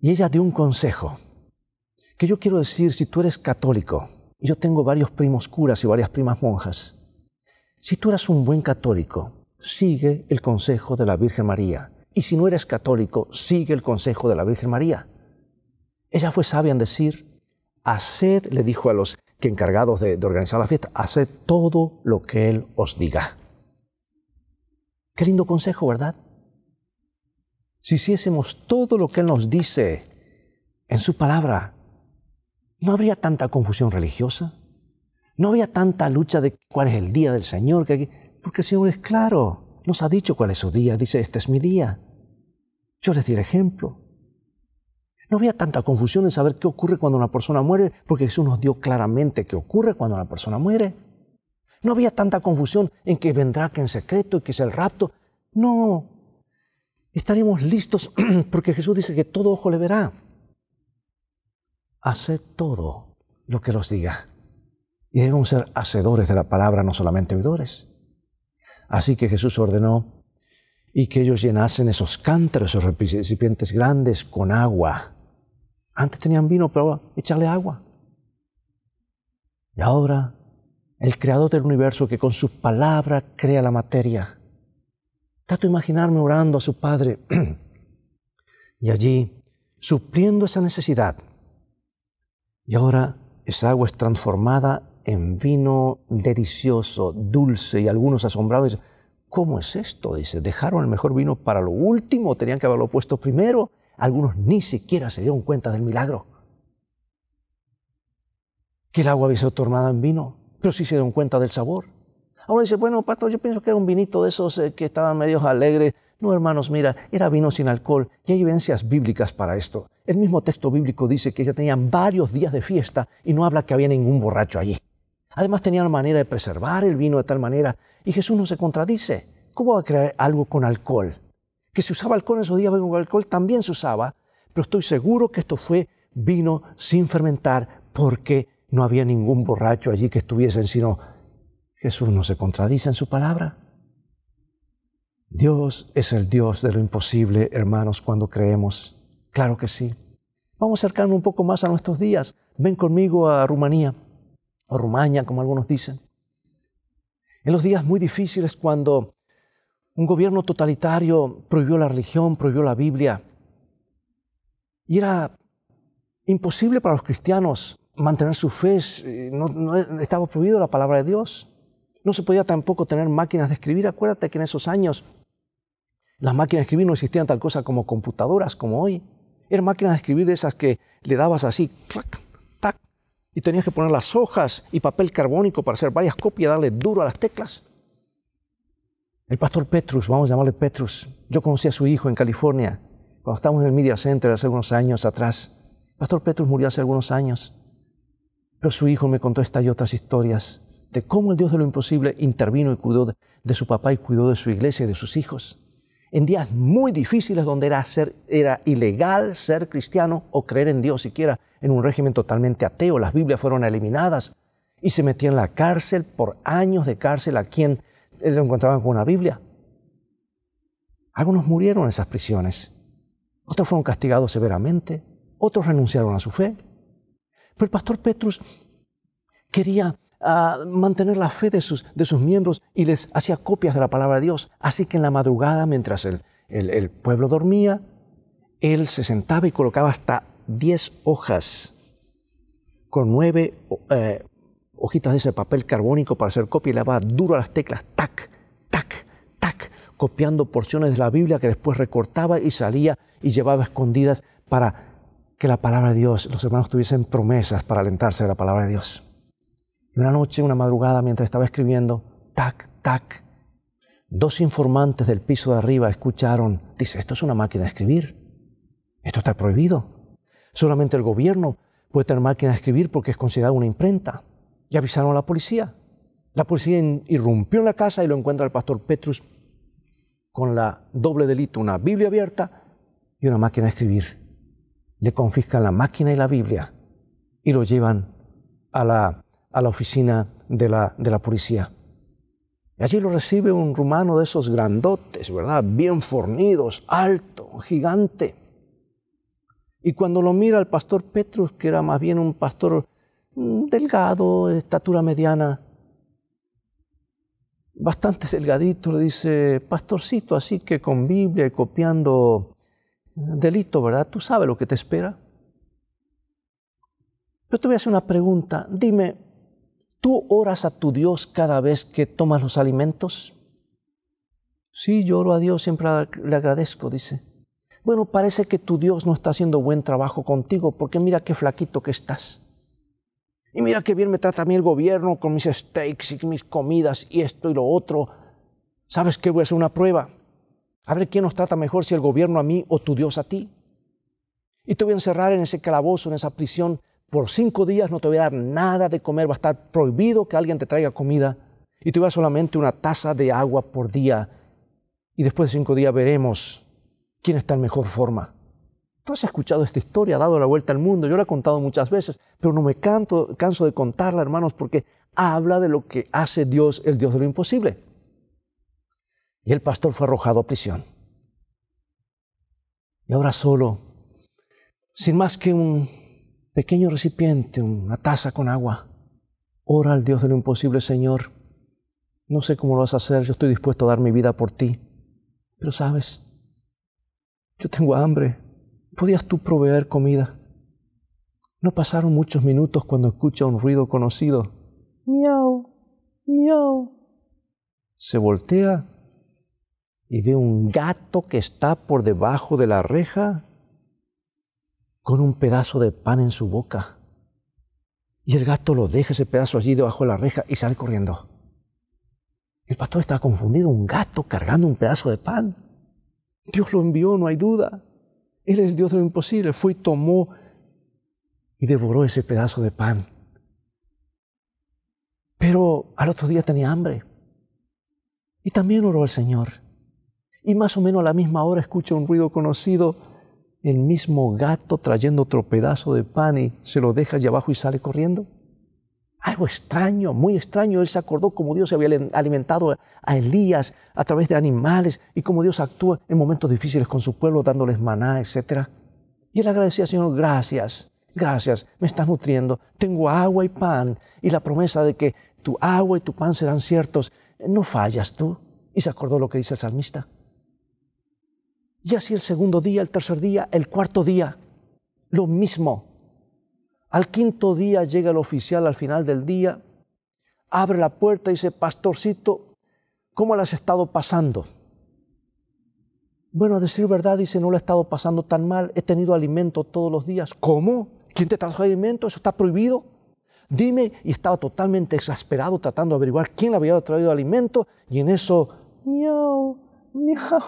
Y ella dio un consejo, que yo quiero decir, si tú eres católico, yo tengo varios primos curas y varias primas monjas, si tú eres un buen católico, sigue el consejo de la Virgen María. Y si no eres católico, sigue el consejo de la Virgen María. Ella fue sabia en decir, haced, le dijo a los que encargados de, organizar la fiesta, haced todo lo que Él os diga. Qué lindo consejo, ¿verdad? Si hiciésemos todo lo que Él nos dice en su palabra, no habría tanta confusión religiosa, no habría tanta lucha de cuál es el día del Señor, porque el Señor es claro, nos ha dicho cuál es su día, dice, este es mi día. Yo les di el ejemplo. No había tanta confusión en saber qué ocurre cuando una persona muere, porque Jesús nos dio claramente qué ocurre cuando una persona muere. No había tanta confusión en que vendrá que en secreto y que es el rapto. No, estaremos listos porque Jesús dice que todo ojo le verá. Haced todo lo que los diga. Y debemos ser hacedores de la palabra, no solamente oidores. Así que Jesús ordenó y que ellos llenasen esos cántaros, esos recipientes grandes con agua. Antes tenían vino, pero echarle agua. Y ahora el creador del universo que con sus palabras crea la materia. Trato de imaginarme orando a su Padre y allí supliendo esa necesidad. Y ahora esa agua es transformada en vino delicioso, dulce, y algunos asombrados dicen, ¿cómo es esto? Dice, dejaron el mejor vino para lo último, tenían que haberlo puesto primero. Algunos ni siquiera se dieron cuenta del milagro. Que el agua había sido tornada en vino, pero sí se dieron cuenta del sabor. Ahora dice, bueno, Pato, yo pienso que era un vinito de esos eh, que estaban medios alegres. No, hermanos, mira, era vino sin alcohol y hay evidencias bíblicas para esto. El mismo texto bíblico dice que ya tenían varios días de fiesta y no habla que había ningún borracho allí. Además tenían manera de preservar el vino de tal manera y Jesús no se contradice. ¿Cómo va a crear algo con alcohol? que se usaba alcohol en esos días, alcohol también se usaba, pero estoy seguro que esto fue vino sin fermentar porque no había ningún borracho allí que estuviesen, sino Jesús no se contradice en su palabra. Dios es el Dios de lo imposible, hermanos, cuando creemos. Claro que sí. Vamos a acercarnos un poco más a nuestros días. Ven conmigo a Rumanía, o Rumania, como algunos dicen. En los días muy difíciles, cuando un gobierno totalitario prohibió la religión, prohibió la Biblia. Y era imposible para los cristianos mantener su fe, eh, no, e, estaba prohibido la palabra de Dios. No se podía tampoco tener máquinas de escribir. Acuérdate que en esos años las máquinas de escribir no existían tal cosa como computadoras como hoy. Eran máquinas de escribir de esas que le dabas así, clac, tac, y tenías que poner las hojas y papel carbónico para hacer varias copias, darle duro a las teclas. El pastor Petrus, vamos a llamarle Petrus. Yo conocí a su hijo en California cuando estábamos en el Media Center hace algunos años atrás. pastor Petrus murió hace algunos años. Pero su hijo me contó estas y otras historias de cómo el Dios de lo imposible intervino y cuidó de su papá y cuidó de su iglesia y de sus hijos. En días muy difíciles donde era, era ilegal ser cristiano o creer en Dios siquiera, en un régimen totalmente ateo, las Biblias fueron eliminadas y se metió en la cárcel por años de cárcel a quien lo encontraban con una Biblia. Algunos murieron en esas prisiones, otros fueron castigados severamente, otros renunciaron a su fe. Pero el pastor Petrus quería ah, mantener la fe de sus, de sus miembros y les hacía copias de la palabra de Dios. Así que en la madrugada, mientras el, el, pueblo dormía, él se sentaba y colocaba hasta 10 hojas con nueve eh, hojitas de ese papel carbónico para hacer copia y le daba duro a las teclas copiando porciones de la Biblia que después recortaba y salía y llevaba escondidas para que la palabra de Dios, los hermanos tuviesen promesas para alentarse de la palabra de Dios. Y una noche, una madrugada, mientras estaba escribiendo, tac, tac, dos informantes del piso de arriba escucharon, dice, esto es una máquina de escribir, esto está prohibido. Solamente el gobierno puede tener máquina de escribir porque es considerada una imprenta. Y avisaron a la policía. La policía irrumpió en la casa y lo encuentra el pastor Petrus con la doble delito, una Biblia abierta y una máquina de escribir. Le confiscan la máquina y la Biblia y lo llevan a la, a la oficina de la, de la policía. allí lo recibe un rumano de esos grandotes, ¿verdad? Bien fornidos, alto, gigante. Y cuando lo mira el pastor Petrus, que era más bien un pastor mm, delgado, de estatura mediana, bastante delgadito, le dice, pastorcito, así que con Biblia y copiando delito, ¿verdad? Tú sabes lo que te espera. Yo te voy a hacer una pregunta. Dime, ¿tú oras a tu Dios cada vez que tomas los alimentos? Sí, yo oro a Dios, siempre le agradezco, dice. Bueno, parece que tu Dios no está haciendo buen trabajo contigo, porque mira qué flaquito que estás. Y mira qué bien me trata a mí el gobierno con mis steaks y mis comidas y esto y lo otro. ¿Sabes qué? Voy a hacer una prueba. A ver quién nos trata mejor, si el gobierno a mí o tu Dios a ti. Y te voy a encerrar en ese calabozo, en esa prisión, por cinco días. No te voy a dar nada de comer. Va a estar prohibido que alguien te traiga comida. Y te voy a dar solamente una taza de agua por día. Y después de cinco días veremos quién está en mejor forma. Tú has escuchado esta historia, ha dado la vuelta al mundo, yo la he contado muchas veces, pero no me canso de contarla, hermanos, porque habla de lo que hace Dios, el Dios de lo imposible. Y el pastor fue arrojado a prisión. Y ahora solo, sin más que un pequeño recipiente, una taza con agua, ora al Dios de lo imposible, Señor. No sé cómo lo vas a hacer, yo estoy dispuesto a dar mi vida por ti. Pero sabes, yo tengo hambre, podías tú proveer comida. No pasaron muchos minutos cuando escucha un ruido conocido. Miau, miau. Se voltea y ve un gato que está por debajo de la reja con un pedazo de pan en su boca. Y el gato lo deja ese pedazo allí debajo de la reja y sale corriendo. El pastor está confundido, un gato cargando un pedazo de pan. Dios lo envió, no hay duda. Él es Dios de lo imposible. Fue y tomó y devoró ese pedazo de pan. Pero al otro día tenía hambre. Y también oró al Señor. Y más o menos a la misma hora escucha un ruido conocido, el mismo gato trayendo otro pedazo de pan y se lo deja allá abajo y sale corriendo. Algo extraño, muy extraño. Él se acordó cómo Dios había alimentado a Elías a través de animales y cómo Dios actúa en momentos difíciles con su pueblo, dándoles maná, etc. Y él agradecía, Señor, gracias, gracias, me estás nutriendo. Tengo agua y pan y la promesa de que tu agua y tu pan serán ciertos. No fallas tú. Y se acordó lo que dice el salmista. Y así el segundo día, el tercer día, el cuarto día, lo mismo. Al quinto día llega el oficial al final del día, abre la puerta y dice, pastorcito, ¿cómo la has estado pasando? Bueno, a decir verdad, dice, no la he estado pasando tan mal, he tenido alimento todos los días. ¿Cómo? ¿Quién te trajo alimento? Eso está prohibido. Dime, y estaba totalmente exasperado tratando de averiguar quién le había traído alimento, y en eso, miau, miau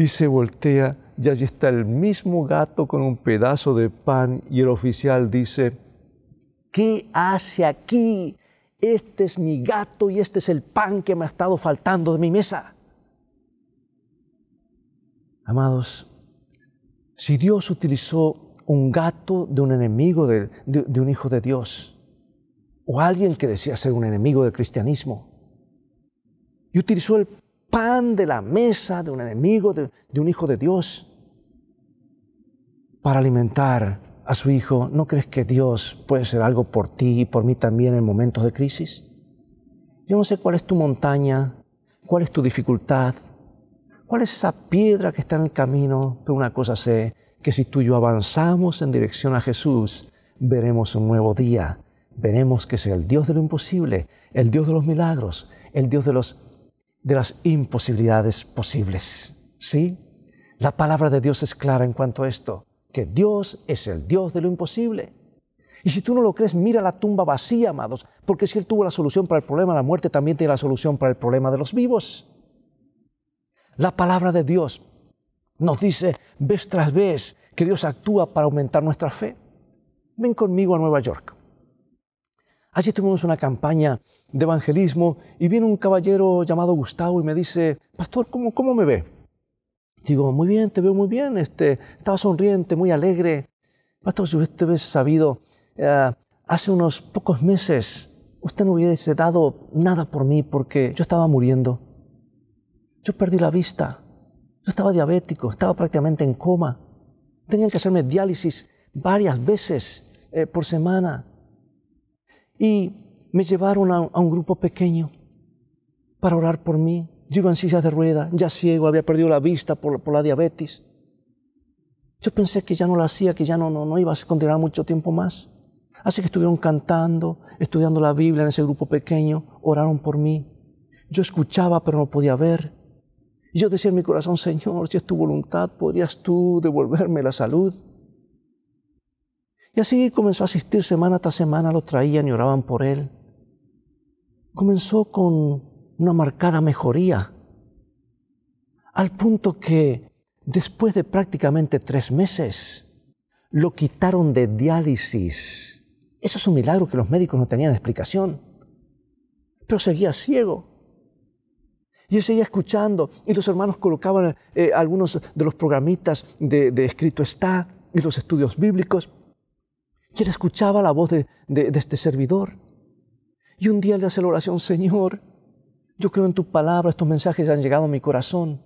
y se voltea y allí está el mismo gato con un pedazo de pan y el oficial dice, ¿qué hace aquí? Este es mi gato y este es el pan que me ha estado faltando de mi mesa. Amados, si Dios utilizó un gato de un enemigo de, un hijo de Dios, o alguien que decía ser un enemigo del cristianismo, y utilizó el pan de la mesa de un enemigo, de, un hijo de Dios, para alimentar a su hijo, ¿no crees que Dios puede hacer algo por ti y por mí también en momentos de crisis? Yo no sé cuál es tu montaña, cuál es tu dificultad, cuál es esa piedra que está en el camino, pero una cosa sé, que si tú y yo avanzamos en dirección a Jesús, veremos un nuevo día, veremos que sea el Dios de lo imposible, el Dios de los milagros, el Dios de los de las imposibilidades posibles. ¿Sí? La palabra de Dios es clara en cuanto a esto, que Dios es el Dios de lo imposible. Y si tú no lo crees, mira la tumba vacía, amados, porque si Él tuvo la solución para el problema de la muerte, también tiene la solución para el problema de los vivos. La palabra de Dios nos dice vez tras vez que Dios actúa para aumentar nuestra fe. Ven conmigo a Nueva York. Allí tuvimos una campaña de evangelismo y viene un caballero llamado Gustavo y me dice, Pastor, ¿cómo, cómo me ve? Digo, muy bien, te veo muy bien, este, estaba sonriente, muy alegre. Pastor, si usted hubiese sabido, eh, hace unos pocos meses usted no hubiese dado nada por mí porque yo estaba muriendo. Yo perdí la vista, yo estaba diabético, estaba prácticamente en coma. Tenían que hacerme diálisis varias veces eh, por semana y me llevaron a, un grupo pequeño para orar por mí. Yo iba en silla de rueda, ya ciego, había perdido la vista por, la diabetes. Yo pensé que ya no lo hacía, que ya no, no, iba a continuar mucho tiempo más. Así que estuvieron cantando, estudiando la Biblia en ese grupo pequeño, oraron por mí. Yo escuchaba, pero no podía ver. Y yo decía en mi corazón, Señor, si es tu voluntad, podrías tú devolverme la salud. Y así comenzó a asistir semana tras semana, lo traían y oraban por él. Comenzó con una marcada mejoría, al punto que después de prácticamente tres meses lo quitaron de diálisis. Eso es un milagro que los médicos no tenían explicación. Pero seguía ciego. Y él seguía escuchando y los hermanos colocaban eh, algunos de los programitas de escrito está y los estudios bíblicos escuchaba la voz de, este servidor. Y un día le hace la oración, Señor, yo creo en tu palabra, estos mensajes han llegado a mi corazón.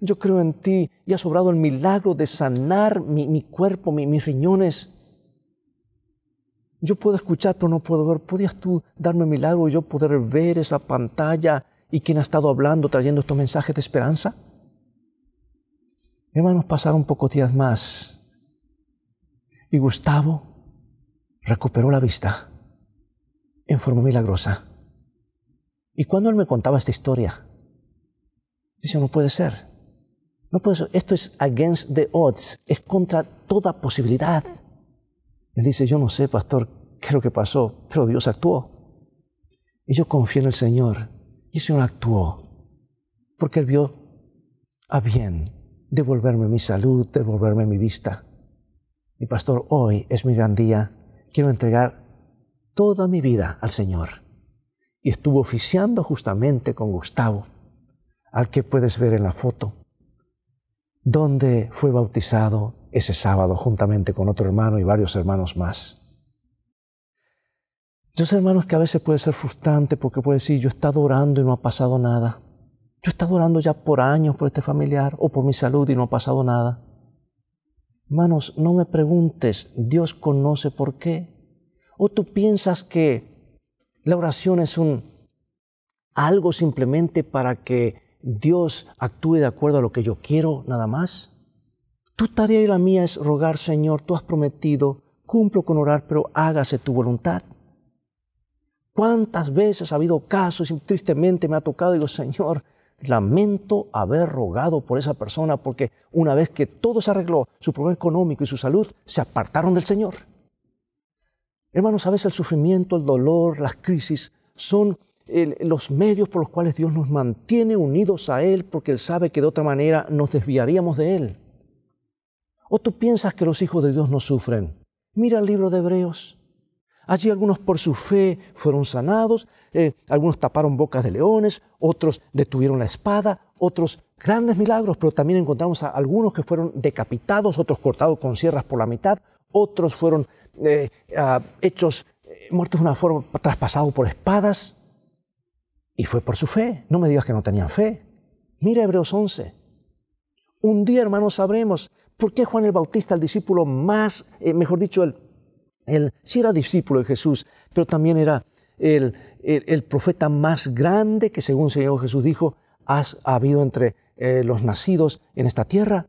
Yo creo en ti y ha sobrado el milagro de sanar mi, cuerpo, mis riñones. Yo puedo escuchar, pero no puedo ver. ¿Podías tú darme el milagro y yo poder ver esa pantalla y quién ha estado hablando, trayendo estos mensajes de esperanza? Hermanos, pasaron pocos días más y Gustavo recuperó la vista en forma milagrosa. Y cuando él me contaba esta historia, dice, no puede ser. No puede ser. Esto es against the odds. Es contra toda posibilidad. Él dice, yo no sé, pastor, qué es lo que pasó, pero Dios actuó. Y yo confié en el Señor. Y el Señor actuó. Porque él vio a bien devolverme mi salud, devolverme mi vista. Mi pastor, hoy es mi gran día. Quiero entregar toda mi vida al Señor. Y estuvo oficiando justamente con Gustavo, al que puedes ver en la foto, donde fue bautizado ese sábado juntamente con otro hermano y varios hermanos más. Yo sé, hermanos, que a veces puede ser frustrante porque puede decir, yo he estado orando y no ha pasado nada. Yo he estado orando ya por años por este familiar o por mi salud y no ha pasado nada. Manos, no me preguntes, Dios conoce por qué. ¿O tú piensas que la oración es un algo simplemente para que Dios actúe de acuerdo a lo que yo quiero, nada más? Tu tarea y la mía es rogar, Señor, tú has prometido, cumplo con orar, pero hágase tu voluntad. ¿Cuántas veces ha habido casos y tristemente me ha tocado, digo, Señor, lamento haber rogado por esa persona porque una vez que todo se arregló, su problema económico y su salud, se apartaron del Señor. Hermanos, a veces el sufrimiento, el dolor, las crisis son los medios por los cuales Dios nos mantiene unidos a Él porque Él sabe que de otra manera nos desviaríamos de Él. ¿O tú piensas que los hijos de Dios no sufren? Mira el libro de Hebreos. Allí algunos por su fe fueron sanados, eh, algunos taparon bocas de leones, otros detuvieron la espada, otros grandes milagros, pero también encontramos a algunos que fueron decapitados, otros cortados con sierras por la mitad, otros fueron eh, ah, hechos, eh, muertos de una forma, traspasados por espadas. Y fue por su fe. No me digas que no tenían fe. Mira Hebreos 11. Un día, hermanos, sabremos por qué Juan el Bautista, el discípulo más, mejor dicho, el él sí era discípulo de Jesús, pero también era el, profeta más grande que según Señor Jesús dijo, has ha habido entre eh, los nacidos en esta tierra.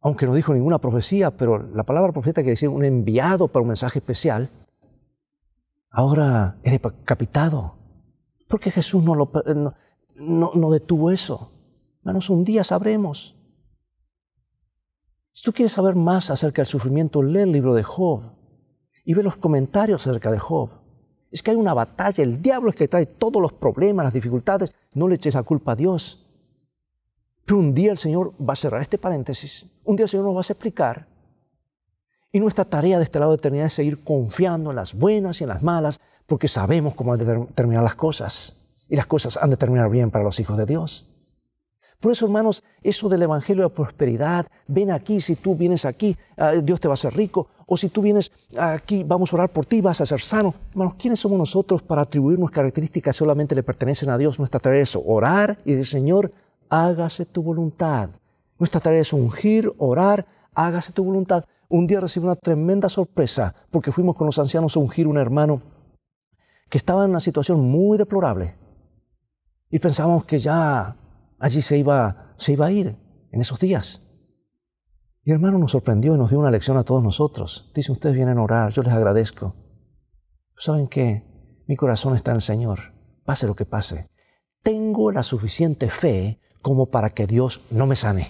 Aunque no dijo ninguna profecía, pero la palabra profeta quiere decir un enviado para un mensaje especial. Ahora es decapitado. ¿Por qué Jesús no, lo, eh, detuvo eso? Menos un día sabremos. Si tú quieres saber más acerca del sufrimiento, lee el libro de Job y ve los comentarios acerca de Job. Es que hay una batalla, el diablo es que trae todos los problemas, las dificultades, no le eches la culpa a Dios. Pero un día el Señor va a cerrar este paréntesis, un día el Señor nos va a explicar. Y nuestra tarea de este lado de eternidad es seguir confiando en las buenas y en las malas, porque sabemos cómo han de terminar las cosas. Y las cosas han de terminar bien para los hijos de Dios. Por eso, hermanos, eso del Evangelio de la Prosperidad, ven aquí, si tú vienes aquí, ah, Dios te va a hacer rico, o si tú vienes aquí, vamos a orar por ti, vas a ser sano. Hermanos, ¿quiénes somos nosotros para atribuirnos características que solamente le pertenecen a Dios? Nuestra tarea es orar y decir, Señor, hágase tu voluntad. Nuestra tarea es ungir, orar, hágase tu voluntad. Un día recibí una tremenda sorpresa porque fuimos con los ancianos a ungir un hermano que estaba en una situación muy deplorable. Y pensábamos que ya allí se iba, se iba a ir en esos días. Y el hermano nos sorprendió y nos dio una lección a todos nosotros. Dice, ustedes vienen a orar, yo les agradezco. ¿Saben qué? Mi corazón está en el Señor, pase lo que pase. Tengo la suficiente fe como para que Dios no me sane.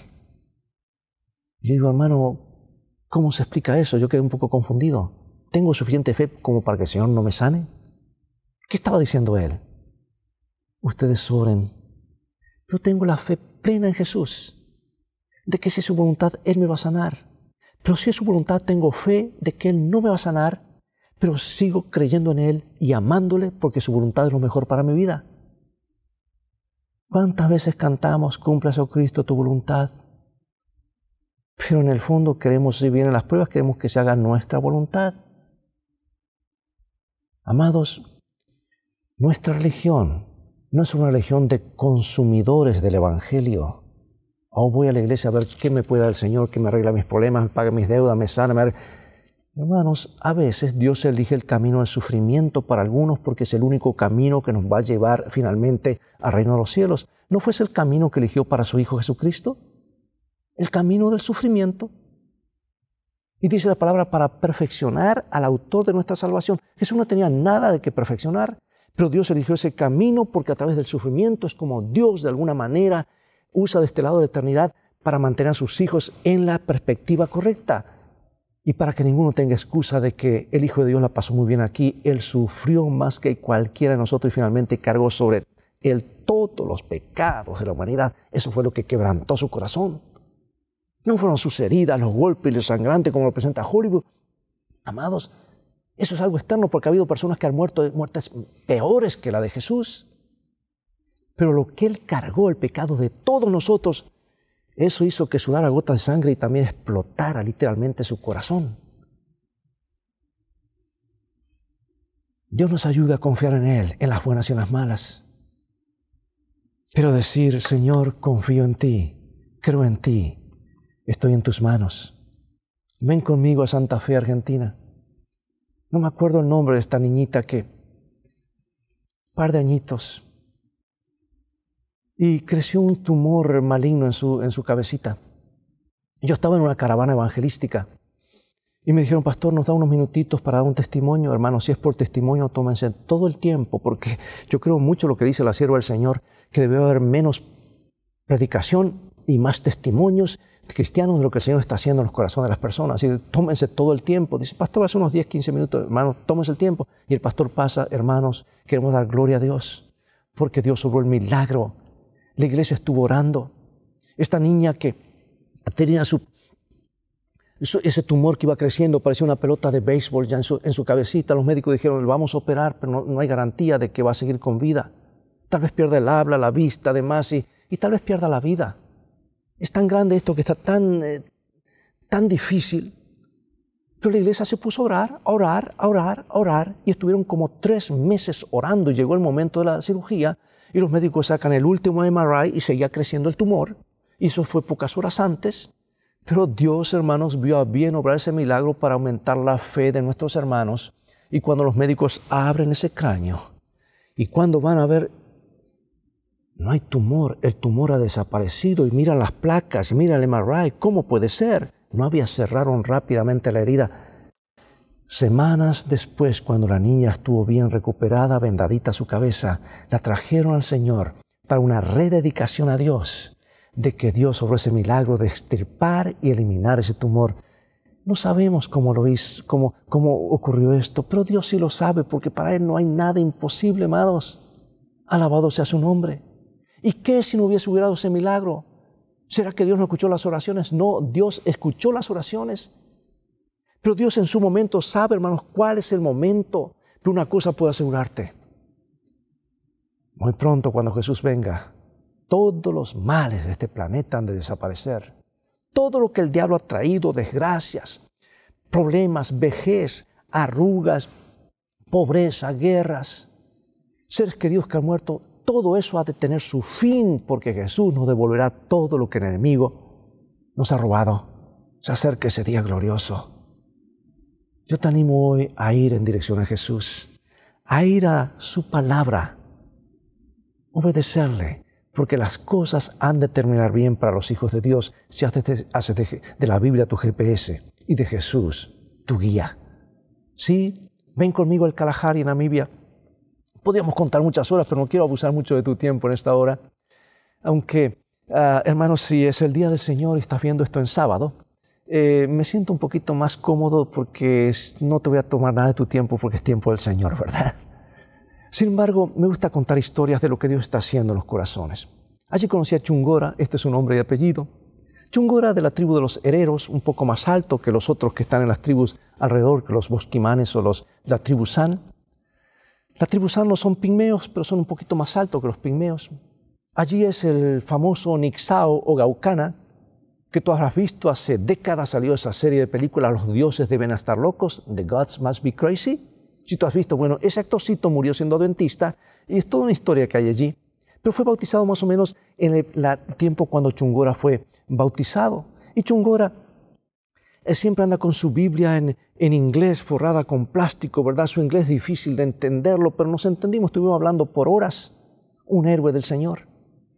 Yo digo, hermano, ¿cómo se explica eso? Yo quedé un poco confundido. ¿Tengo suficiente fe como para que el Señor no me sane? ¿Qué estaba diciendo él? Ustedes oren yo tengo la fe plena en Jesús, de que si es su voluntad, Él me va a sanar. Pero si es su voluntad, tengo fe de que Él no me va a sanar, pero sigo creyendo en Él y amándole porque su voluntad es lo mejor para mi vida. ¿Cuántas veces cantamos, cumplas, oh Cristo, tu voluntad? Pero en el fondo queremos, si vienen las pruebas, queremos que se haga nuestra voluntad. Amados, nuestra religión no es una religión de consumidores del Evangelio. Oh, voy a la iglesia a ver qué me puede dar el Señor, que me arregla mis problemas, me pague mis deudas, me sana. Hermanos, a veces Dios elige el camino del sufrimiento para algunos porque es el único camino que nos va a llevar finalmente al reino de los cielos. ¿No fue ese el camino que eligió para su Hijo Jesucristo? El camino del sufrimiento. Y dice la palabra para perfeccionar al autor de nuestra salvación. Jesús no tenía nada de que perfeccionar. Pero Dios eligió ese camino porque a través del sufrimiento es como Dios de alguna manera usa de este lado de la eternidad para mantener a sus hijos en la perspectiva correcta y para que ninguno tenga excusa de que el Hijo de Dios la pasó muy bien aquí, Él sufrió más que cualquiera de nosotros y finalmente cargó sobre Él todos los pecados de la humanidad. Eso fue lo que quebrantó su corazón. No fueron sus heridas, los golpes y los sangrantes como lo presenta Hollywood. Amados, eso es algo externo porque ha habido personas que han muerto muertes peores que la de Jesús. Pero lo que Él cargó, el pecado de todos nosotros, eso hizo que sudara gotas de sangre y también explotara literalmente su corazón. Dios nos ayuda a confiar en Él, en las buenas y en las malas. Pero decir, Señor, confío en ti, creo en ti, estoy en tus manos. Ven conmigo a Santa Fe, Argentina no me acuerdo el nombre de esta niñita que, par de añitos, y creció un tumor maligno en su, en su cabecita. Yo estaba en una caravana evangelística y me dijeron, pastor, nos da unos minutitos para dar un testimonio, hermano, si es por testimonio, tómense todo el tiempo, porque yo creo mucho lo que dice la sierva del Señor, que debe haber menos predicación y más testimonios cristianos de lo que el Señor está haciendo en los corazones de las personas. Así, tómense todo el tiempo. Dice, pastor, hace unos 10, 15 minutos, hermanos, tómense el tiempo. Y el pastor pasa, hermanos, queremos dar gloria a Dios, porque Dios obró el milagro. La iglesia estuvo orando. Esta niña que tenía su, ese tumor que iba creciendo, parecía una pelota de béisbol ya en su, cabecita, los médicos dijeron, vamos a operar, pero no, hay garantía de que va a seguir con vida. Tal vez pierda el habla, la vista, además, y tal vez pierda la vida es tan grande esto que está tan, eh, tan difícil. Pero la iglesia se puso a orar, a orar, a orar, a orar, y estuvieron como tres meses orando. Llegó el momento de la cirugía y los médicos sacan el último MRI y seguía creciendo el tumor. Y eso fue pocas horas antes. Pero Dios, hermanos, vio a bien obrar ese milagro para aumentar la fe de nuestros hermanos. Y cuando los médicos abren ese cráneo y cuando van a ver no hay tumor, el tumor ha desaparecido y mira las placas, mira el MRI, ¿cómo puede ser? No había cerraron rápidamente la herida. Semanas después, cuando la niña estuvo bien recuperada, vendadita su cabeza, la trajeron al Señor para una rededicación a Dios, de que Dios obró ese milagro de extirpar y eliminar ese tumor. No sabemos cómo lo hizo, cómo, cómo ocurrió esto, pero Dios sí lo sabe, porque para Él no hay nada imposible, amados. Alabado sea su nombre. ¿Y qué si no hubiese hubiera ese milagro? ¿Será que Dios no escuchó las oraciones? No, Dios escuchó las oraciones. Pero Dios en su momento sabe, hermanos, cuál es el momento. Pero una cosa puede asegurarte. Muy pronto, cuando Jesús venga, todos los males de este planeta han de desaparecer. Todo lo que el diablo ha traído, desgracias, problemas, vejez, arrugas, pobreza, guerras, seres queridos que han muerto, todo eso ha de tener su fin, porque Jesús nos devolverá todo lo que el enemigo nos ha robado. Se acerca ese día glorioso. Yo te animo hoy a ir en dirección a Jesús, a ir a su palabra, obedecerle, porque las cosas han de terminar bien para los hijos de Dios si haces de, la Biblia tu GPS y de Jesús tu guía. Sí, ven conmigo al Kalahari, en Namibia podríamos contar muchas horas, pero no quiero abusar mucho de tu tiempo en esta hora. Aunque, ah, hermanos, si es el día del Señor y estás viendo esto en sábado, eh, me siento un poquito más cómodo porque no te voy a tomar nada de tu tiempo porque es tiempo del Señor, ¿verdad? Sin embargo, me gusta contar historias de lo que Dios está haciendo en los corazones. Allí conocí a Chungora, este es su nombre y apellido. Chungora de la tribu de los hereros, un poco más alto que los otros que están en las tribus alrededor, que los bosquimanes o los, la tribu San. La tribu San no son pigmeos, pero son un poquito más altos que los pigmeos. Allí es el famoso Nixao o Gaucana, que tú has visto hace décadas salió esa serie de películas Los dioses deben estar locos, The Gods Must Be Crazy. Si tú has visto, bueno, ese actorcito murió siendo dentista y es toda una historia que hay allí. Pero fue bautizado más o menos en el tiempo cuando Chungora fue bautizado. Y Chungora siempre anda con su Biblia en, inglés, forrada con plástico, ¿verdad? Su inglés es difícil de entenderlo, pero nos entendimos, estuvimos hablando por horas. Un héroe del Señor.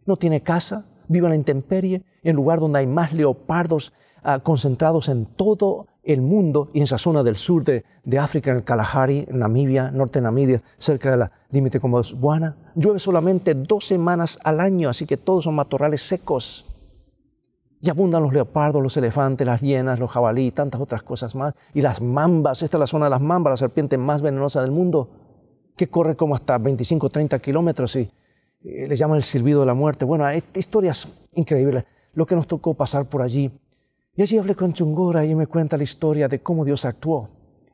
No tiene casa, vive en la intemperie, en lugar donde hay más leopardos ah, concentrados en todo el mundo y en esa zona del sur de, África, en el Kalahari, en Namibia, norte de Namibia, cerca del límite con Botswana. Llueve solamente dos semanas al año, así que todos son matorrales secos. Y abundan los leopardos, los elefantes, las hienas, los jabalí tantas otras cosas más. Y las mambas, esta es la zona de las mambas, la serpiente más venenosa del mundo, que corre como hasta 25, 30 kilómetros y eh, le llaman el silbido de la muerte. Bueno, historias increíbles, lo que nos tocó pasar por allí. Y allí hablé con Chungora y me cuenta la historia de cómo Dios actuó.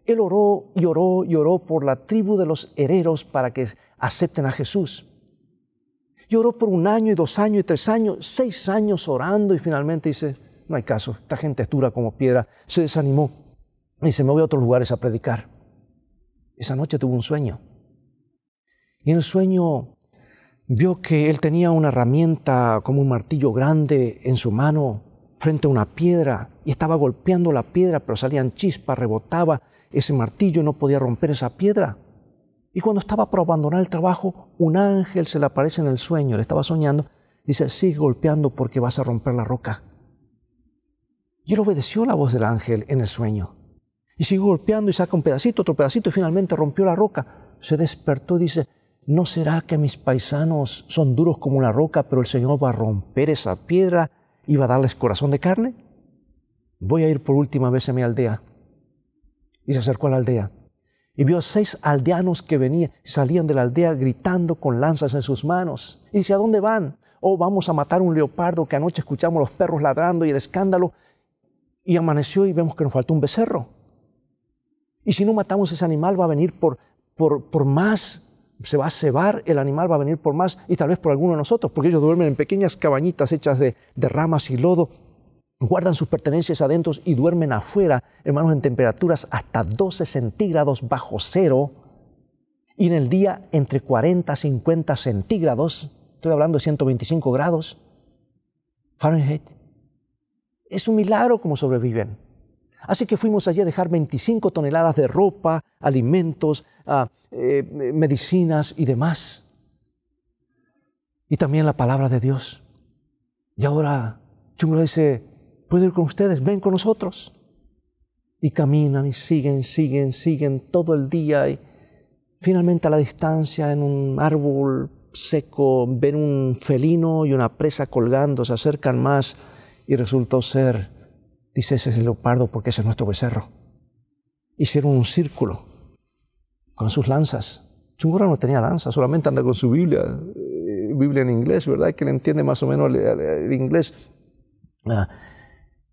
Él oró y oró y oró por la tribu de los hereros para que acepten a Jesús. Lloró por un año y dos años y tres años, seis años orando y finalmente dice, no hay caso, esta gente es dura como piedra. Se desanimó y se me voy a otros lugares a predicar. Esa noche tuvo un sueño. Y en el sueño vio que él tenía una herramienta como un martillo grande en su mano frente a una piedra y estaba golpeando la piedra, pero salían chispas, rebotaba ese martillo y no podía romper esa piedra. Y cuando estaba por abandonar el trabajo, un ángel se le aparece en el sueño, le estaba soñando, dice, sigue golpeando porque vas a romper la roca. Y él obedeció la voz del ángel en el sueño. Y siguió golpeando y saca un pedacito, otro pedacito y finalmente rompió la roca. Se despertó y dice, ¿no será que mis paisanos son duros como la roca, pero el Señor va a romper esa piedra y va a darles corazón de carne? Voy a ir por última vez a mi aldea. Y se acercó a la aldea y vio seis aldeanos que venían salían de la aldea gritando con lanzas en sus manos. Y dice, ¿a dónde van? Oh, vamos a matar un leopardo que anoche escuchamos los perros ladrando y el escándalo. Y amaneció y vemos que nos faltó un becerro. Y si no matamos ese animal va a venir por, por, más, se va a cebar, el animal va a venir por más y tal vez por alguno de nosotros, porque ellos duermen en pequeñas cabañitas hechas de, de ramas y lodo guardan sus pertenencias adentro y duermen afuera, hermanos, en temperaturas hasta 12 centígrados bajo cero y en el día entre 40 y 50 centígrados, estoy hablando de 125 grados Fahrenheit. Es un milagro cómo sobreviven. Así que fuimos allí a dejar 25 toneladas de ropa, alimentos, ah, eh, medicinas y demás. Y también la palabra de Dios. Y ahora Chungo dice, puedo ir con ustedes, ven con nosotros. Y caminan y siguen, siguen, siguen todo el día y finalmente a la distancia en un árbol seco ven un felino y una presa colgando, se acercan más y resultó ser, dice ese es el leopardo porque ese es nuestro becerro. Hicieron un círculo con sus lanzas. Chungura no tenía lanza, solamente anda con su Biblia, eh, Biblia en inglés, ¿verdad? Que le entiende más o menos el, inglés. Ah,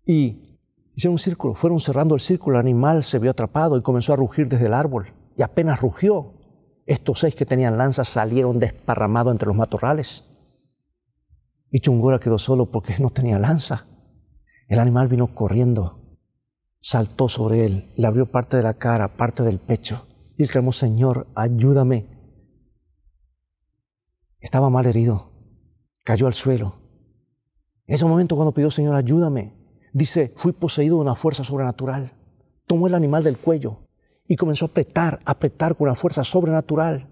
y hicieron un círculo, fueron cerrando el círculo, el animal se vio atrapado y comenzó a rugir desde el árbol. Y apenas rugió, estos seis que tenían lanzas salieron desparramados entre los matorrales. Y Chungora quedó solo porque no tenía lanza. El animal vino corriendo, saltó sobre él, le abrió parte de la cara, parte del pecho, y exclamó clamó, Señor, ayúdame. Estaba mal herido, cayó al suelo. En ese momento cuando pidió, Señor, ayúdame, Dice, fui poseído de una fuerza sobrenatural. Tomó el animal del cuello y comenzó a apretar, apretar con una fuerza sobrenatural.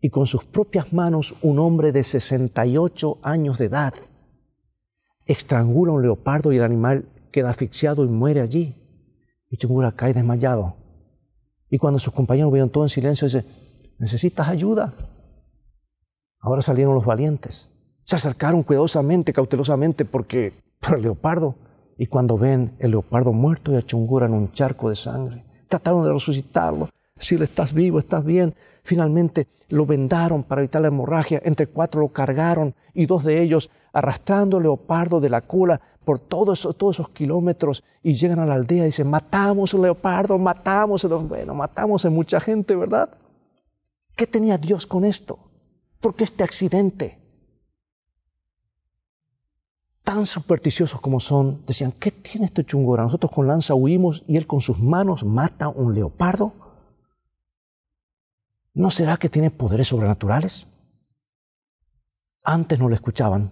Y con sus propias manos un hombre de 68 años de edad estrangula a un leopardo y el animal queda asfixiado y muere allí. Y Chungura cae desmayado. Y cuando sus compañeros vieron todo en silencio, dice, necesitas ayuda. Ahora salieron los valientes. Se acercaron cuidadosamente, cautelosamente, porque por el leopardo y cuando ven el leopardo muerto y a en un charco de sangre, trataron de resucitarlo, si le estás vivo, estás bien. Finalmente lo vendaron para evitar la hemorragia. Entre cuatro lo cargaron y dos de ellos arrastrando el leopardo de la cola por todos esos, kilómetros y llegan a la aldea y dicen, matamos al leopardo, matamos, a los... bueno, matamos a mucha gente, ¿verdad? ¿Qué tenía Dios con esto? ¿Por qué este accidente? tan supersticiosos como son, decían, ¿qué tiene este chungora? Nosotros con lanza huimos y él con sus manos mata un leopardo. ¿No será que tiene poderes sobrenaturales? Antes no lo escuchaban,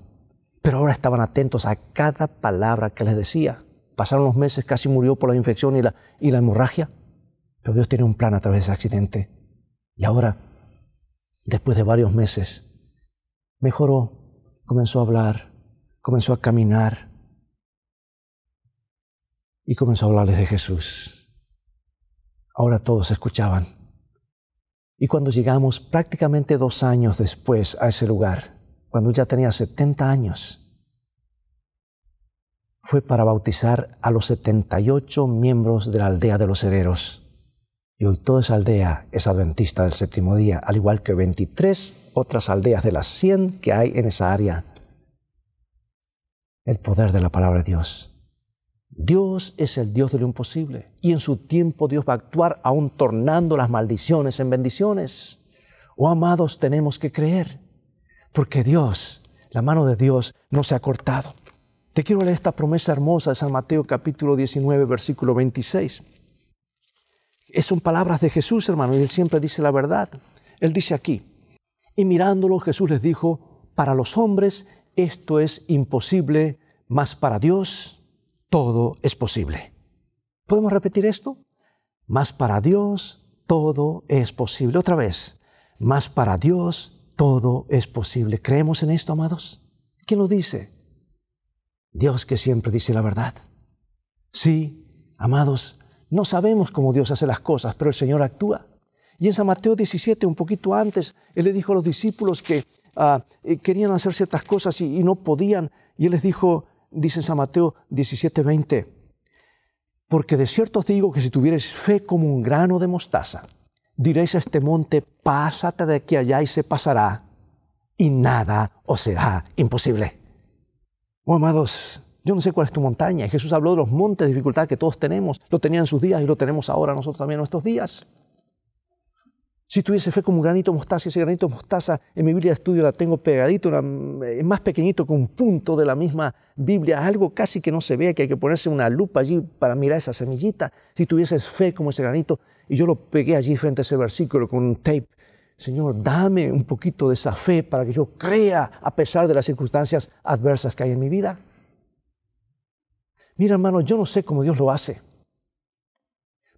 pero ahora estaban atentos a cada palabra que les decía. Pasaron los meses, casi murió por la infección y la, y la hemorragia, pero Dios tiene un plan a través de ese accidente. Y ahora, después de varios meses, mejoró, comenzó a hablar, comenzó a caminar y comenzó a hablarles de Jesús. Ahora todos escuchaban. Y cuando llegamos prácticamente dos años después a ese lugar, cuando ya tenía 70 años, fue para bautizar a los 78 miembros de la aldea de los hereros. Y hoy toda esa aldea es adventista del séptimo día, al igual que 23 otras aldeas de las 100 que hay en esa área el poder de la palabra de Dios. Dios es el Dios de lo imposible y en su tiempo Dios va a actuar aún tornando las maldiciones en bendiciones. Oh amados, tenemos que creer, porque Dios, la mano de Dios, no se ha cortado. Te quiero leer esta promesa hermosa de San Mateo capítulo 19, versículo 26. Es son palabras de Jesús, hermano, y él siempre dice la verdad. Él dice aquí, y mirándolo Jesús les dijo, para los hombres esto es imposible, mas para Dios todo es posible. ¿Podemos repetir esto? Mas para Dios todo es posible. Otra vez, mas para Dios todo es posible. ¿Creemos en esto, amados? ¿Quién lo dice? Dios que siempre dice la verdad. Sí, amados, no sabemos cómo Dios hace las cosas, pero el Señor actúa. Y en San Mateo 17, un poquito antes, Él le dijo a los discípulos que Ah, querían hacer ciertas cosas y, no podían. Y él les dijo, dice San Mateo 17, porque de cierto os digo que si tuvierais fe como un grano de mostaza, diréis a este monte, pásate de aquí allá y se pasará, y nada os será imposible. Oh, amados, yo no sé cuál es tu montaña. Jesús habló de los montes de dificultad que todos tenemos. Lo tenían en sus días y lo tenemos ahora nosotros también en nuestros días. Si tuviese fe como un granito mostaza, ese granito mostaza en mi Biblia de estudio la tengo pegadito, más pequeñito que un punto de la misma Biblia, algo casi que no se vea, que hay que ponerse una lupa allí para mirar esa semillita. Si tuvieses fe como ese granito, y yo lo pegué allí frente a ese versículo con un tape, Señor, dame un poquito de esa fe para que yo crea a pesar de las circunstancias adversas que hay en mi vida. Mira, hermano, yo no sé cómo Dios lo hace.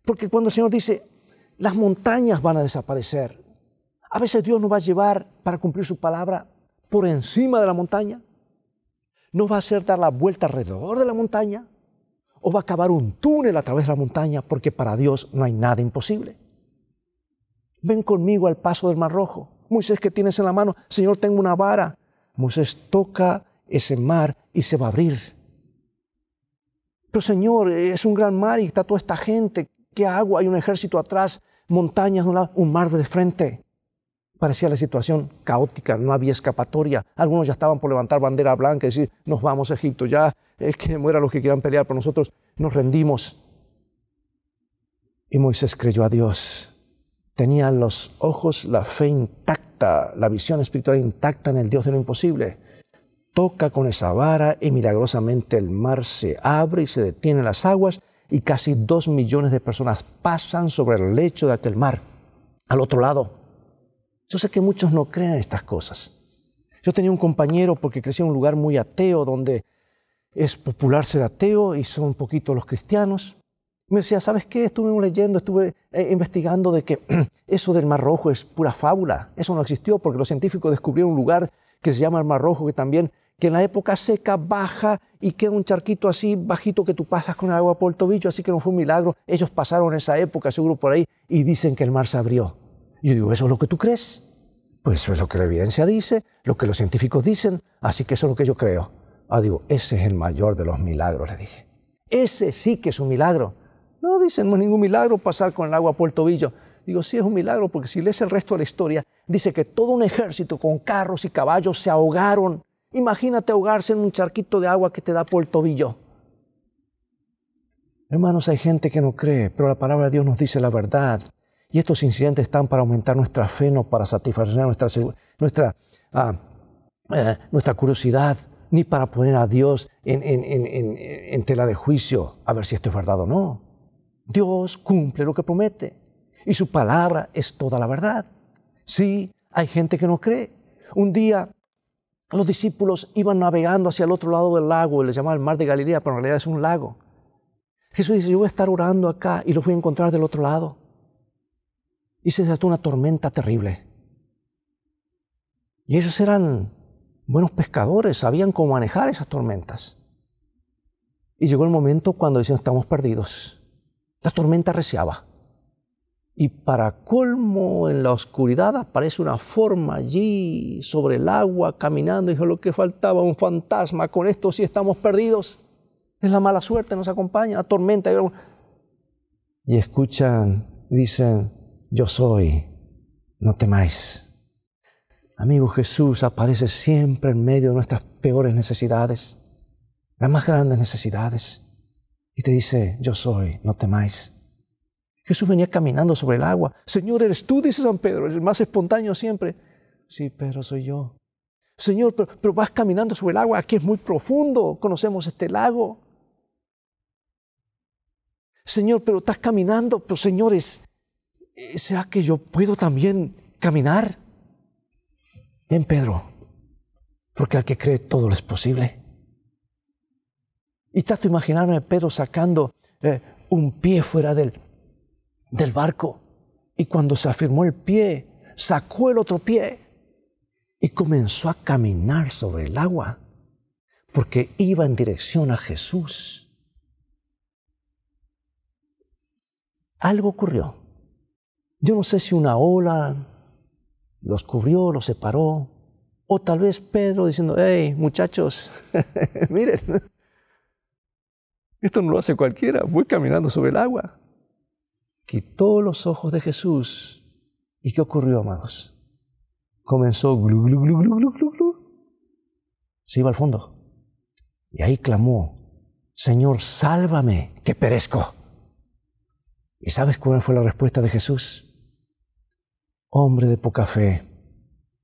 Porque cuando el Señor dice, las montañas van a desaparecer. A veces Dios nos va a llevar para cumplir su palabra por encima de la montaña. Nos va a hacer dar la vuelta alrededor de la montaña. O va a cavar un túnel a través de la montaña porque para Dios no hay nada imposible. Ven conmigo al paso del Mar Rojo. Moisés, ¿qué tienes en la mano? Señor, tengo una vara. Moisés toca ese mar y se va a abrir. Pero Señor, es un gran mar y está toda esta gente. ¿Qué hago? Hay un ejército atrás, montañas a un lado, un mar de frente. Parecía la situación caótica, no había escapatoria. Algunos ya estaban por levantar bandera blanca y decir, nos vamos a Egipto, ya es que mueran los que quieran pelear, por nosotros nos rendimos. Y Moisés creyó a Dios. Tenía los ojos, la fe intacta, la visión espiritual intacta en el Dios de lo imposible. Toca con esa vara y milagrosamente el mar se abre y se detienen las aguas y casi dos millones de personas pasan sobre el lecho de aquel mar, al otro lado. Yo sé que muchos no creen en estas cosas. Yo tenía un compañero porque crecí en un lugar muy ateo donde es popular ser ateo y son poquitos los cristianos. Me decía, ¿sabes qué? Estuve leyendo, estuve eh, investigando de que eso del Mar Rojo es pura fábula. Eso no existió porque los científicos descubrieron un lugar que se llama el Mar Rojo que también que en la época seca baja y queda un charquito así bajito que tú pasas con el agua por el tobillo, así que no fue un milagro. Ellos pasaron esa época, seguro por ahí, y dicen que el mar se abrió. Yo digo, ¿eso es lo que tú crees? Pues eso es lo que la evidencia dice, lo que los científicos dicen, así que eso es lo que yo creo. Ah, digo, ese es el mayor de los milagros, le dije. Ese sí que es un milagro. No dicen, no es ningún milagro pasar con el agua por el tobillo. Digo, sí es un milagro, porque si lees el resto de la historia, dice que todo un ejército con carros y caballos se ahogaron Imagínate ahogarse en un charquito de agua que te da por el tobillo. Hermanos, hay gente que no cree, pero la palabra de Dios nos dice la verdad. Y estos incidentes están para aumentar nuestra fe, no para satisfacer nuestra, nuestra, ah, eh, nuestra curiosidad, ni para poner a Dios en, en tela de juicio a ver si esto es verdad o no. Dios cumple lo que promete y su palabra es toda la verdad. Sí, hay gente que no cree. Un día los discípulos iban navegando hacia el otro lado del lago, les llamaba el mar de Galilea, pero en realidad es un lago. Jesús dice, yo voy a estar orando acá y los voy a encontrar del otro lado. Y se desató una tormenta terrible. Y ellos eran buenos pescadores, sabían cómo manejar esas tormentas. Y llegó el momento cuando decían, estamos perdidos. La tormenta reciaba. Y para colmo, en la oscuridad aparece una forma allí sobre el agua caminando. Dijo, lo que faltaba, un fantasma. Con esto sí estamos perdidos. Es la mala suerte, nos acompaña, la tormenta. Y escuchan, dicen, yo soy, no temáis. Amigo Jesús aparece siempre en medio de nuestras peores necesidades, las más grandes necesidades. Y te dice, yo soy, no temáis. Jesús venía caminando sobre el agua. Señor, eres tú, dice San Pedro, el más espontáneo siempre. Sí, Pedro, soy yo. Señor, pero, vas caminando sobre el agua, aquí es muy profundo, conocemos este lago. Señor, pero estás caminando, pero señores, eh, ¿será que yo puedo también caminar? Ven, Pedro, porque al que cree todo lo es posible. Y trato de imaginarme a Pedro sacando eh, un pie fuera del del barco. Y cuando se afirmó el pie, sacó el otro pie y comenzó a caminar sobre el agua, porque iba en dirección a Jesús. Algo ocurrió. Yo no sé si una ola los cubrió, los separó, o tal vez Pedro diciendo, hey, muchachos, miren, esto no lo hace cualquiera, voy caminando sobre el agua quitó los ojos de Jesús. ¿Y qué ocurrió, amados? Comenzó glu, glu, glu, glu, glu, glu, glu. Se iba al fondo. Y ahí clamó, Señor, sálvame, que perezco. ¿Y sabes cuál fue la respuesta de Jesús? Hombre de poca fe,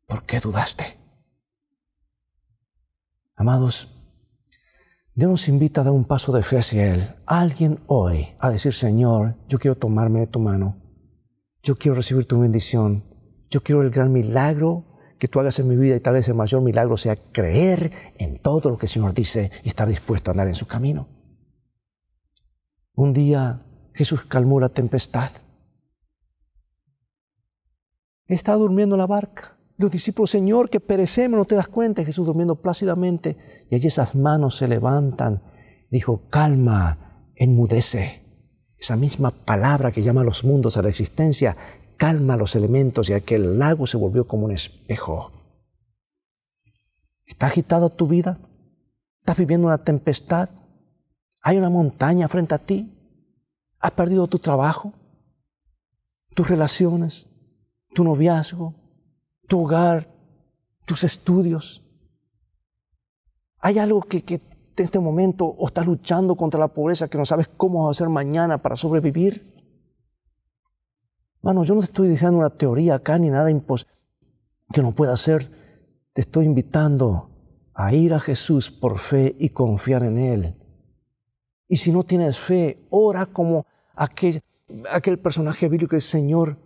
¿por qué dudaste? Amados, Dios nos invita a dar un paso de fe hacia Él. Alguien hoy a decir, Señor, yo quiero tomarme de tu mano. Yo quiero recibir tu bendición. Yo quiero el gran milagro que tú hagas en mi vida y tal vez el mayor milagro sea creer en todo lo que el Señor dice y estar dispuesto a andar en su camino. Un día Jesús calmó la tempestad. Está durmiendo la barca los discípulos, Señor, que perecemos, no te das cuenta, Jesús durmiendo plácidamente, y allí esas manos se levantan. Dijo, calma, enmudece. Esa misma palabra que llama a los mundos a la existencia, calma los elementos y aquel lago se volvió como un espejo. ¿Está agitada tu vida? ¿Estás viviendo una tempestad? ¿Hay una montaña frente a ti? ¿Has perdido tu trabajo? ¿Tus relaciones? ¿Tu noviazgo? tu hogar, tus estudios. Hay algo que, en este momento o estás luchando contra la pobreza que no sabes cómo a hacer mañana para sobrevivir. Mano, yo no te estoy diciendo una teoría acá ni nada que no pueda hacer. Te estoy invitando a ir a Jesús por fe y confiar en Él. Y si no tienes fe, ora como aquel, aquel personaje bíblico, que es Señor,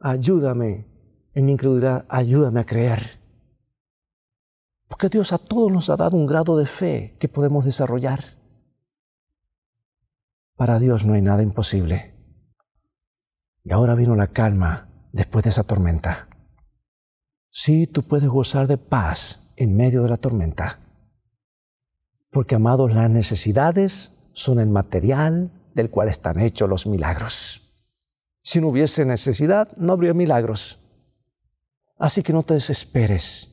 ayúdame en mi incredulidad, ayúdame a creer. Porque Dios a todos nos ha dado un grado de fe que podemos desarrollar. Para Dios no hay nada imposible. Y ahora vino la calma después de esa tormenta. Sí, tú puedes gozar de paz en medio de la tormenta. Porque, amados, las necesidades son el material del cual están hechos los milagros. Si no hubiese necesidad, no habría milagros. Así que no te desesperes.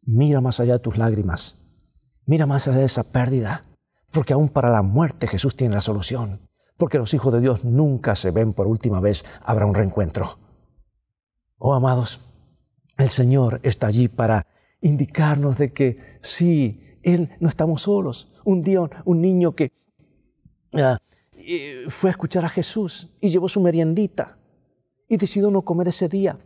Mira más allá de tus lágrimas. Mira más allá de esa pérdida. Porque aún para la muerte Jesús tiene la solución. Porque los hijos de Dios nunca se ven por última vez. Habrá un reencuentro. Oh, amados, el Señor está allí para indicarnos de que sí, Él no estamos solos. Un día un niño que ah, eh, fue a escuchar a Jesús y llevó su meriendita y decidió no comer ese día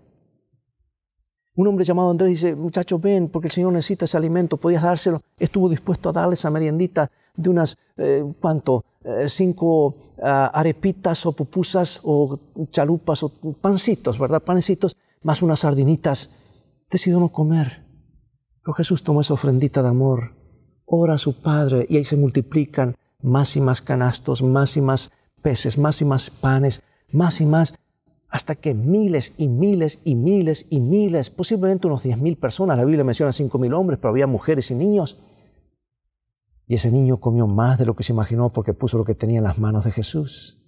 un hombre llamado Andrés dice, muchachos, ven, porque el Señor necesita ese alimento, podías dárselo. Estuvo dispuesto a darle esa meriendita de unas, eh, ¿cuánto? Eh, cinco ah, arepitas o pupusas o chalupas o pancitos, ¿verdad? Panecitos más unas sardinitas. Decidió no comer. Pero Jesús tomó esa ofrendita de amor, ora a su Padre y ahí se multiplican más y más canastos, más y más peces, más y más panes, más y más hasta que miles y miles y miles y miles, posiblemente unos 10.000 personas, la Biblia menciona 5.000 hombres, pero había mujeres y niños. Y ese niño comió más de lo que se imaginó porque puso lo que tenía en las manos de Jesús.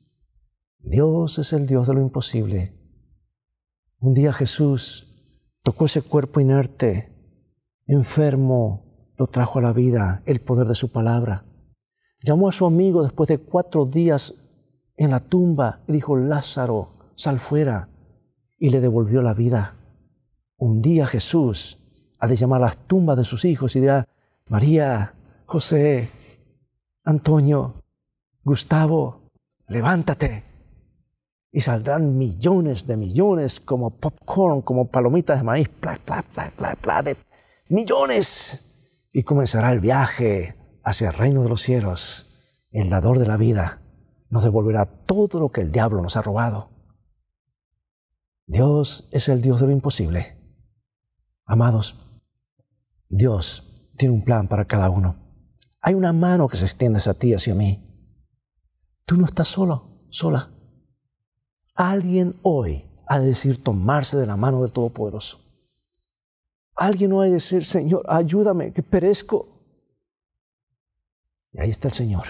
Dios es el Dios de lo imposible. Un día Jesús tocó ese cuerpo inerte, enfermo, lo trajo a la vida, el poder de su palabra. Llamó a su amigo después de cuatro días en la tumba y dijo, Lázaro, sal fuera, y le devolvió la vida. Un día Jesús ha de llamar a las tumbas de sus hijos y dirá, María, José, Antonio, Gustavo, levántate. Y saldrán millones de millones como popcorn, como palomitas de maíz, pla, pla, pla, pla, de millones. Y comenzará el viaje hacia el reino de los cielos. El dador de la vida nos devolverá todo lo que el diablo nos ha robado. Dios es el Dios de lo imposible. Amados, Dios tiene un plan para cada uno. Hay una mano que se extiende hacia ti, hacia mí. Tú no estás solo, sola. Alguien hoy ha de decir tomarse de la mano del Todopoderoso. Alguien hoy ha de decir, Señor, ayúdame, que perezco. Y ahí está el Señor,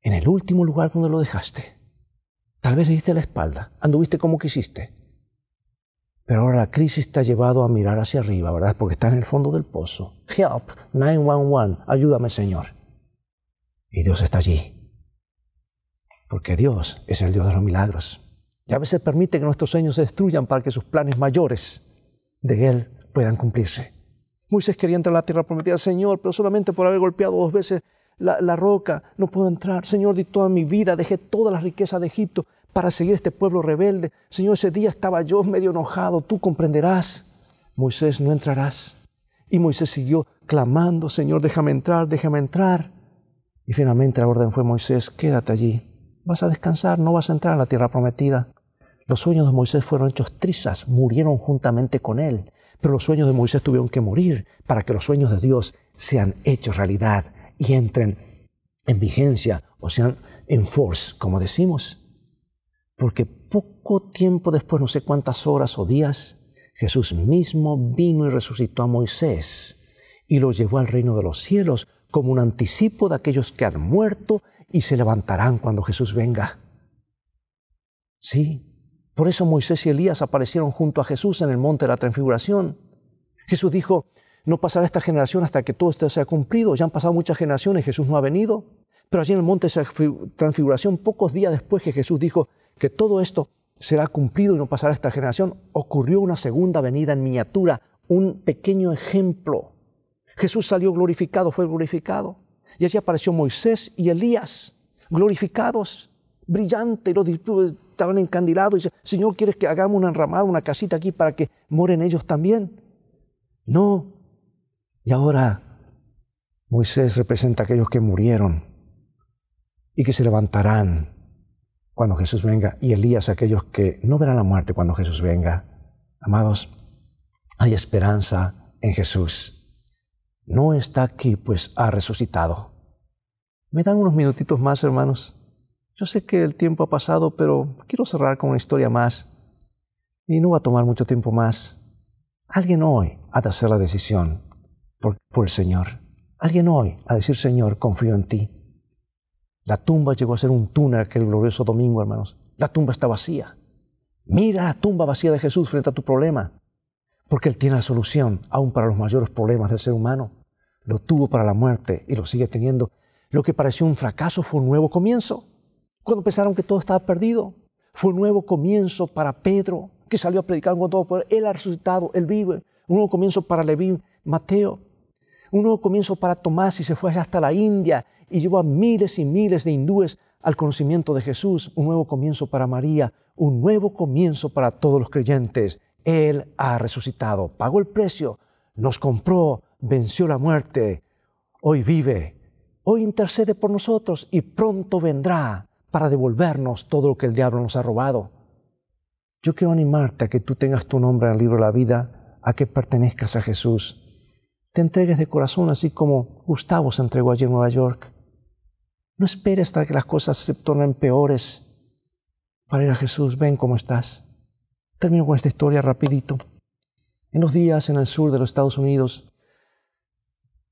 en el último lugar donde lo dejaste Tal vez le diste la espalda, anduviste como quisiste. Pero ahora la crisis te ha llevado a mirar hacia arriba, ¿verdad? Porque está en el fondo del pozo. Help, 911, ayúdame Señor. Y Dios está allí. Porque Dios es el Dios de los milagros. Y a veces permite que nuestros sueños se destruyan para que sus planes mayores de Él puedan cumplirse. Moisés quería entrar a la tierra prometida, Señor, pero solamente por haber golpeado dos veces la, la, roca, no puedo entrar. Señor, di toda mi vida, dejé toda la riqueza de Egipto, para seguir este pueblo rebelde. Señor, ese día estaba yo medio enojado, tú comprenderás. Moisés, no entrarás. Y Moisés siguió clamando, Señor, déjame entrar, déjame entrar. Y finalmente la orden fue, Moisés, quédate allí. Vas a descansar, no vas a entrar a la tierra prometida. Los sueños de Moisés fueron hechos trizas, murieron juntamente con él. Pero los sueños de Moisés tuvieron que morir para que los sueños de Dios sean hechos realidad y entren en vigencia o sean en force, como decimos. Porque poco tiempo después, no sé cuántas horas o días, Jesús mismo vino y resucitó a Moisés y lo llevó al reino de los cielos como un anticipo de aquellos que han muerto y se levantarán cuando Jesús venga. Sí, por eso Moisés y Elías aparecieron junto a Jesús en el monte de la transfiguración. Jesús dijo, no pasará esta generación hasta que todo esto sea cumplido. Ya han pasado muchas generaciones, Jesús no ha venido. Pero allí en el monte de la transfiguración, pocos días después que Jesús dijo, que todo esto será cumplido y no pasará a esta generación, ocurrió una segunda venida en miniatura, un pequeño ejemplo. Jesús salió glorificado, fue glorificado. Y allí apareció Moisés y Elías, glorificados, brillantes, Los discípulos estaban encandilados. Y dice, Señor, ¿quieres que hagamos una enramada, una casita aquí para que moren ellos también? No. Y ahora Moisés representa a aquellos que murieron y que se levantarán cuando Jesús venga y Elías aquellos que no verán la muerte cuando Jesús venga. Amados, hay esperanza en Jesús. No está aquí, pues ha resucitado. ¿Me dan unos minutitos más, hermanos? Yo sé que el tiempo ha pasado, pero quiero cerrar con una historia más. Y no va a tomar mucho tiempo más. Alguien hoy ha de hacer la decisión por, el Señor. Alguien hoy ha de decir, Señor, confío en ti. La tumba llegó a ser un túnel aquel glorioso domingo, hermanos. La tumba está vacía. Mira la tumba vacía de Jesús frente a tu problema, porque Él tiene la solución aún para los mayores problemas del ser humano. Lo tuvo para la muerte y lo sigue teniendo. Lo que pareció un fracaso fue un nuevo comienzo. Cuando pensaron que todo estaba perdido, fue un nuevo comienzo para Pedro, que salió a predicar con todo poder. Él ha resucitado, él vive. Un nuevo comienzo para Leví, Mateo. Un nuevo comienzo para Tomás y se fue hasta la India y llevó a miles y miles de hindúes al conocimiento de Jesús, un nuevo comienzo para María, un nuevo comienzo para todos los creyentes. Él ha resucitado, pagó el precio, nos compró, venció la muerte, hoy vive, hoy intercede por nosotros y pronto vendrá para devolvernos todo lo que el diablo nos ha robado. Yo quiero animarte a que tú tengas tu nombre en el libro de la vida, a que pertenezcas a Jesús. Te entregues de corazón, así como Gustavo se entregó allí en Nueva York. No esperes hasta que las cosas se tornen peores para ir a Jesús. Ven cómo estás. Termino con esta historia rapidito. En los días en el sur de los Estados Unidos,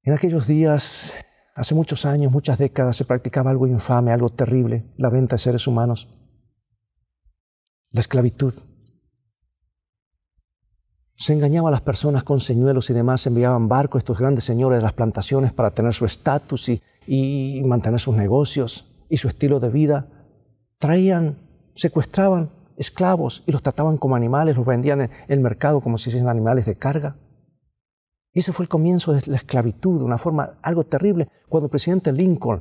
en aquellos días, hace muchos años, muchas décadas, se practicaba algo infame, algo terrible, la venta de seres humanos, la esclavitud. Se engañaban a las personas con señuelos y demás, enviaban barcos estos grandes señores de las plantaciones para tener su estatus y, mantener sus negocios y su estilo de vida. Traían, secuestraban esclavos y los trataban como animales, los vendían en el mercado como si fuesen animales de carga. Y ese fue el comienzo de la esclavitud, una forma algo terrible. Cuando el presidente Lincoln,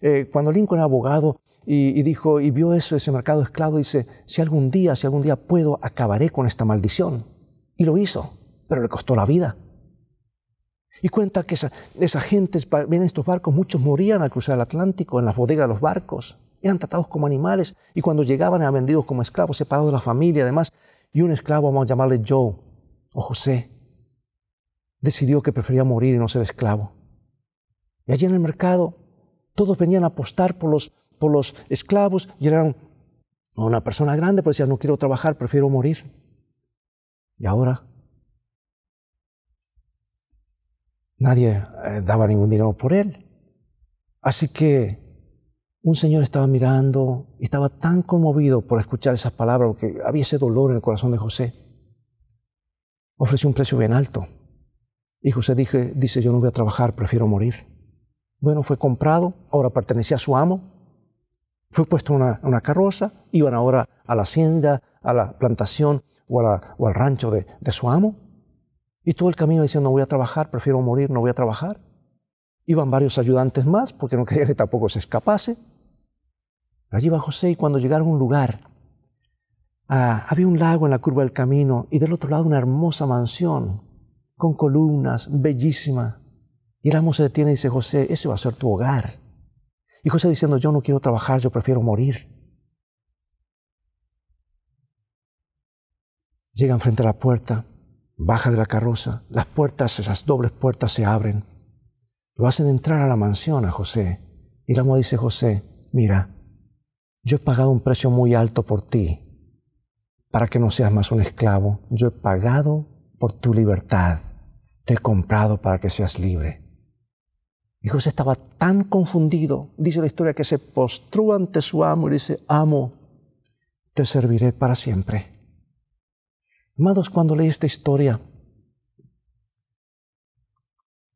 eh, cuando Lincoln era abogado y, dijo y vio eso, ese mercado de esclavo, dice: si algún día, si algún día puedo, acabaré con esta maldición. Y lo hizo, pero le costó la vida. Y cuenta que esa, esa gente, en estos barcos, muchos morían al cruzar el Atlántico, en las bodegas de los barcos. Eran tratados como animales y cuando llegaban eran vendidos como esclavos, separados de la familia además. Y un esclavo, vamos a llamarle Joe o José, decidió que prefería morir y no ser esclavo. Y allí en el mercado todos venían a apostar por los, esclavos y eran una persona grande, pero decía, no quiero trabajar, prefiero morir. Y ahora nadie eh, daba ningún dinero por él. Así que un señor estaba mirando y estaba tan conmovido por escuchar esas palabras, porque había ese dolor en el corazón de José. Ofreció un precio bien alto. Y José dije, dice, yo no voy a trabajar, prefiero morir. Bueno, fue comprado, ahora pertenecía a su amo, fue puesto en una, una, carroza, iban ahora a la hacienda, a la plantación, o, al rancho de, su amo. Y todo el camino diciendo, no voy a trabajar, prefiero morir, no voy a trabajar. Iban varios ayudantes más porque no querían que tampoco se escapase. allí va José y cuando llegaron a un lugar, ah, había un lago en la curva del camino y del otro lado una hermosa mansión con columnas, bellísima. Y el amo se detiene y dice, José, ese va a ser tu hogar. Y José diciendo, yo no quiero trabajar, yo prefiero morir. Llegan frente a la puerta, baja de la carroza, las puertas, esas dobles puertas se abren. Lo hacen entrar a la mansión a José. Y el amo dice, José, mira, yo he pagado un precio muy alto por ti, para que no seas más un esclavo. Yo he pagado por tu libertad. Te he comprado para que seas libre. Y José estaba tan confundido, dice la historia, que se postró ante su amo y le dice, amo, te serviré para siempre. Amados, cuando leí esta historia,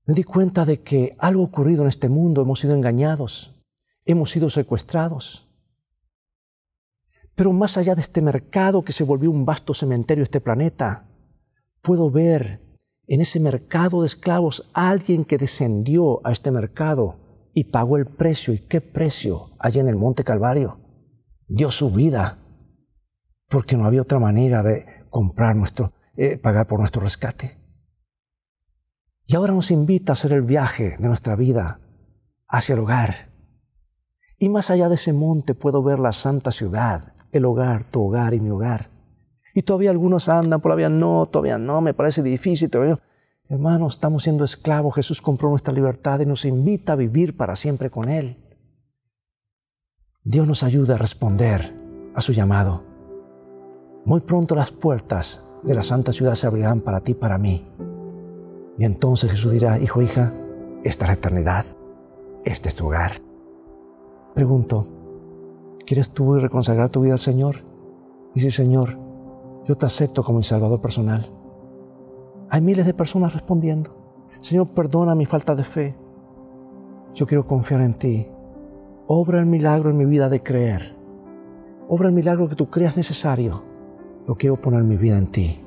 me di cuenta de que algo ha ocurrido en este mundo, hemos sido engañados, hemos sido secuestrados. Pero más allá de este mercado que se volvió un vasto cementerio, este planeta, puedo ver en ese mercado de esclavos a alguien que descendió a este mercado y pagó el precio. ¿Y qué precio? Allá en el Monte Calvario. Dio su vida, porque no había otra manera de comprar nuestro, eh, pagar por nuestro rescate. Y ahora nos invita a hacer el viaje de nuestra vida hacia el hogar. Y más allá de ese monte puedo ver la santa ciudad, el hogar, tu hogar y mi hogar. Y todavía algunos andan por la vía, no, todavía no, me parece difícil, todavía Hermanos, estamos siendo esclavos, Jesús compró nuestra libertad y nos invita a vivir para siempre con Él. Dios nos ayuda a responder a su llamado. Muy pronto las puertas de la santa ciudad se abrirán para ti, para mí. Y entonces Jesús dirá, hijo, hija, esta es la eternidad, este es tu hogar. Pregunto, ¿quieres tú reconsagrar tu vida al Señor? Y si Señor, yo te acepto como mi Salvador personal. Hay miles de personas respondiendo, Señor, perdona mi falta de fe. Yo quiero confiar en ti. Obra el milagro en mi vida de creer. Obra el milagro que tú creas necesario yo quiero poner mi vida en ti.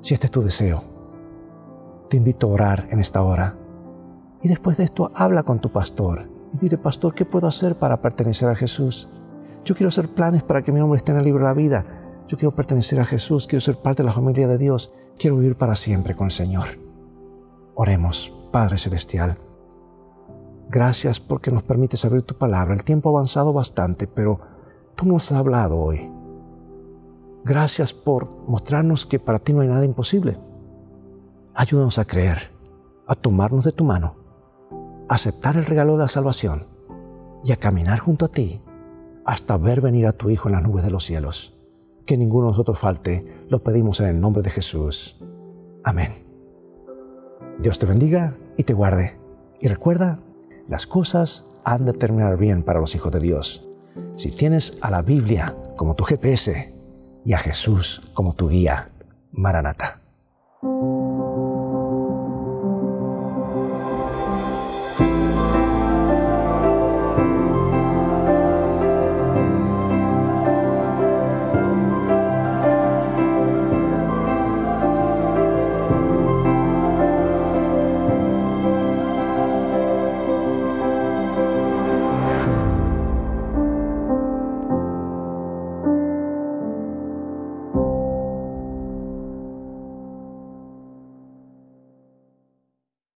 Si este es tu deseo, te invito a orar en esta hora. Y después de esto, habla con tu pastor y dile, pastor, ¿qué puedo hacer para pertenecer a Jesús? Yo quiero hacer planes para que mi hombre esté en el de la vida. Yo quiero pertenecer a Jesús, quiero ser parte de la familia de Dios, quiero vivir para siempre con el Señor. Oremos, Padre Celestial. Gracias porque nos permites abrir tu palabra. El tiempo ha avanzado bastante, pero tú nos has hablado hoy. Gracias por mostrarnos que para ti no hay nada imposible. Ayúdanos a creer, a tomarnos de tu mano, a aceptar el regalo de la salvación y a caminar junto a ti hasta ver venir a tu Hijo en las nubes de los cielos. Que ninguno de nosotros falte, lo pedimos en el nombre de Jesús. Amén. Dios te bendiga y te guarde. Y recuerda, las cosas han de terminar bien para los hijos de Dios. Si tienes a la Biblia como tu GPS, y a Jesús como tu guía. Maranata.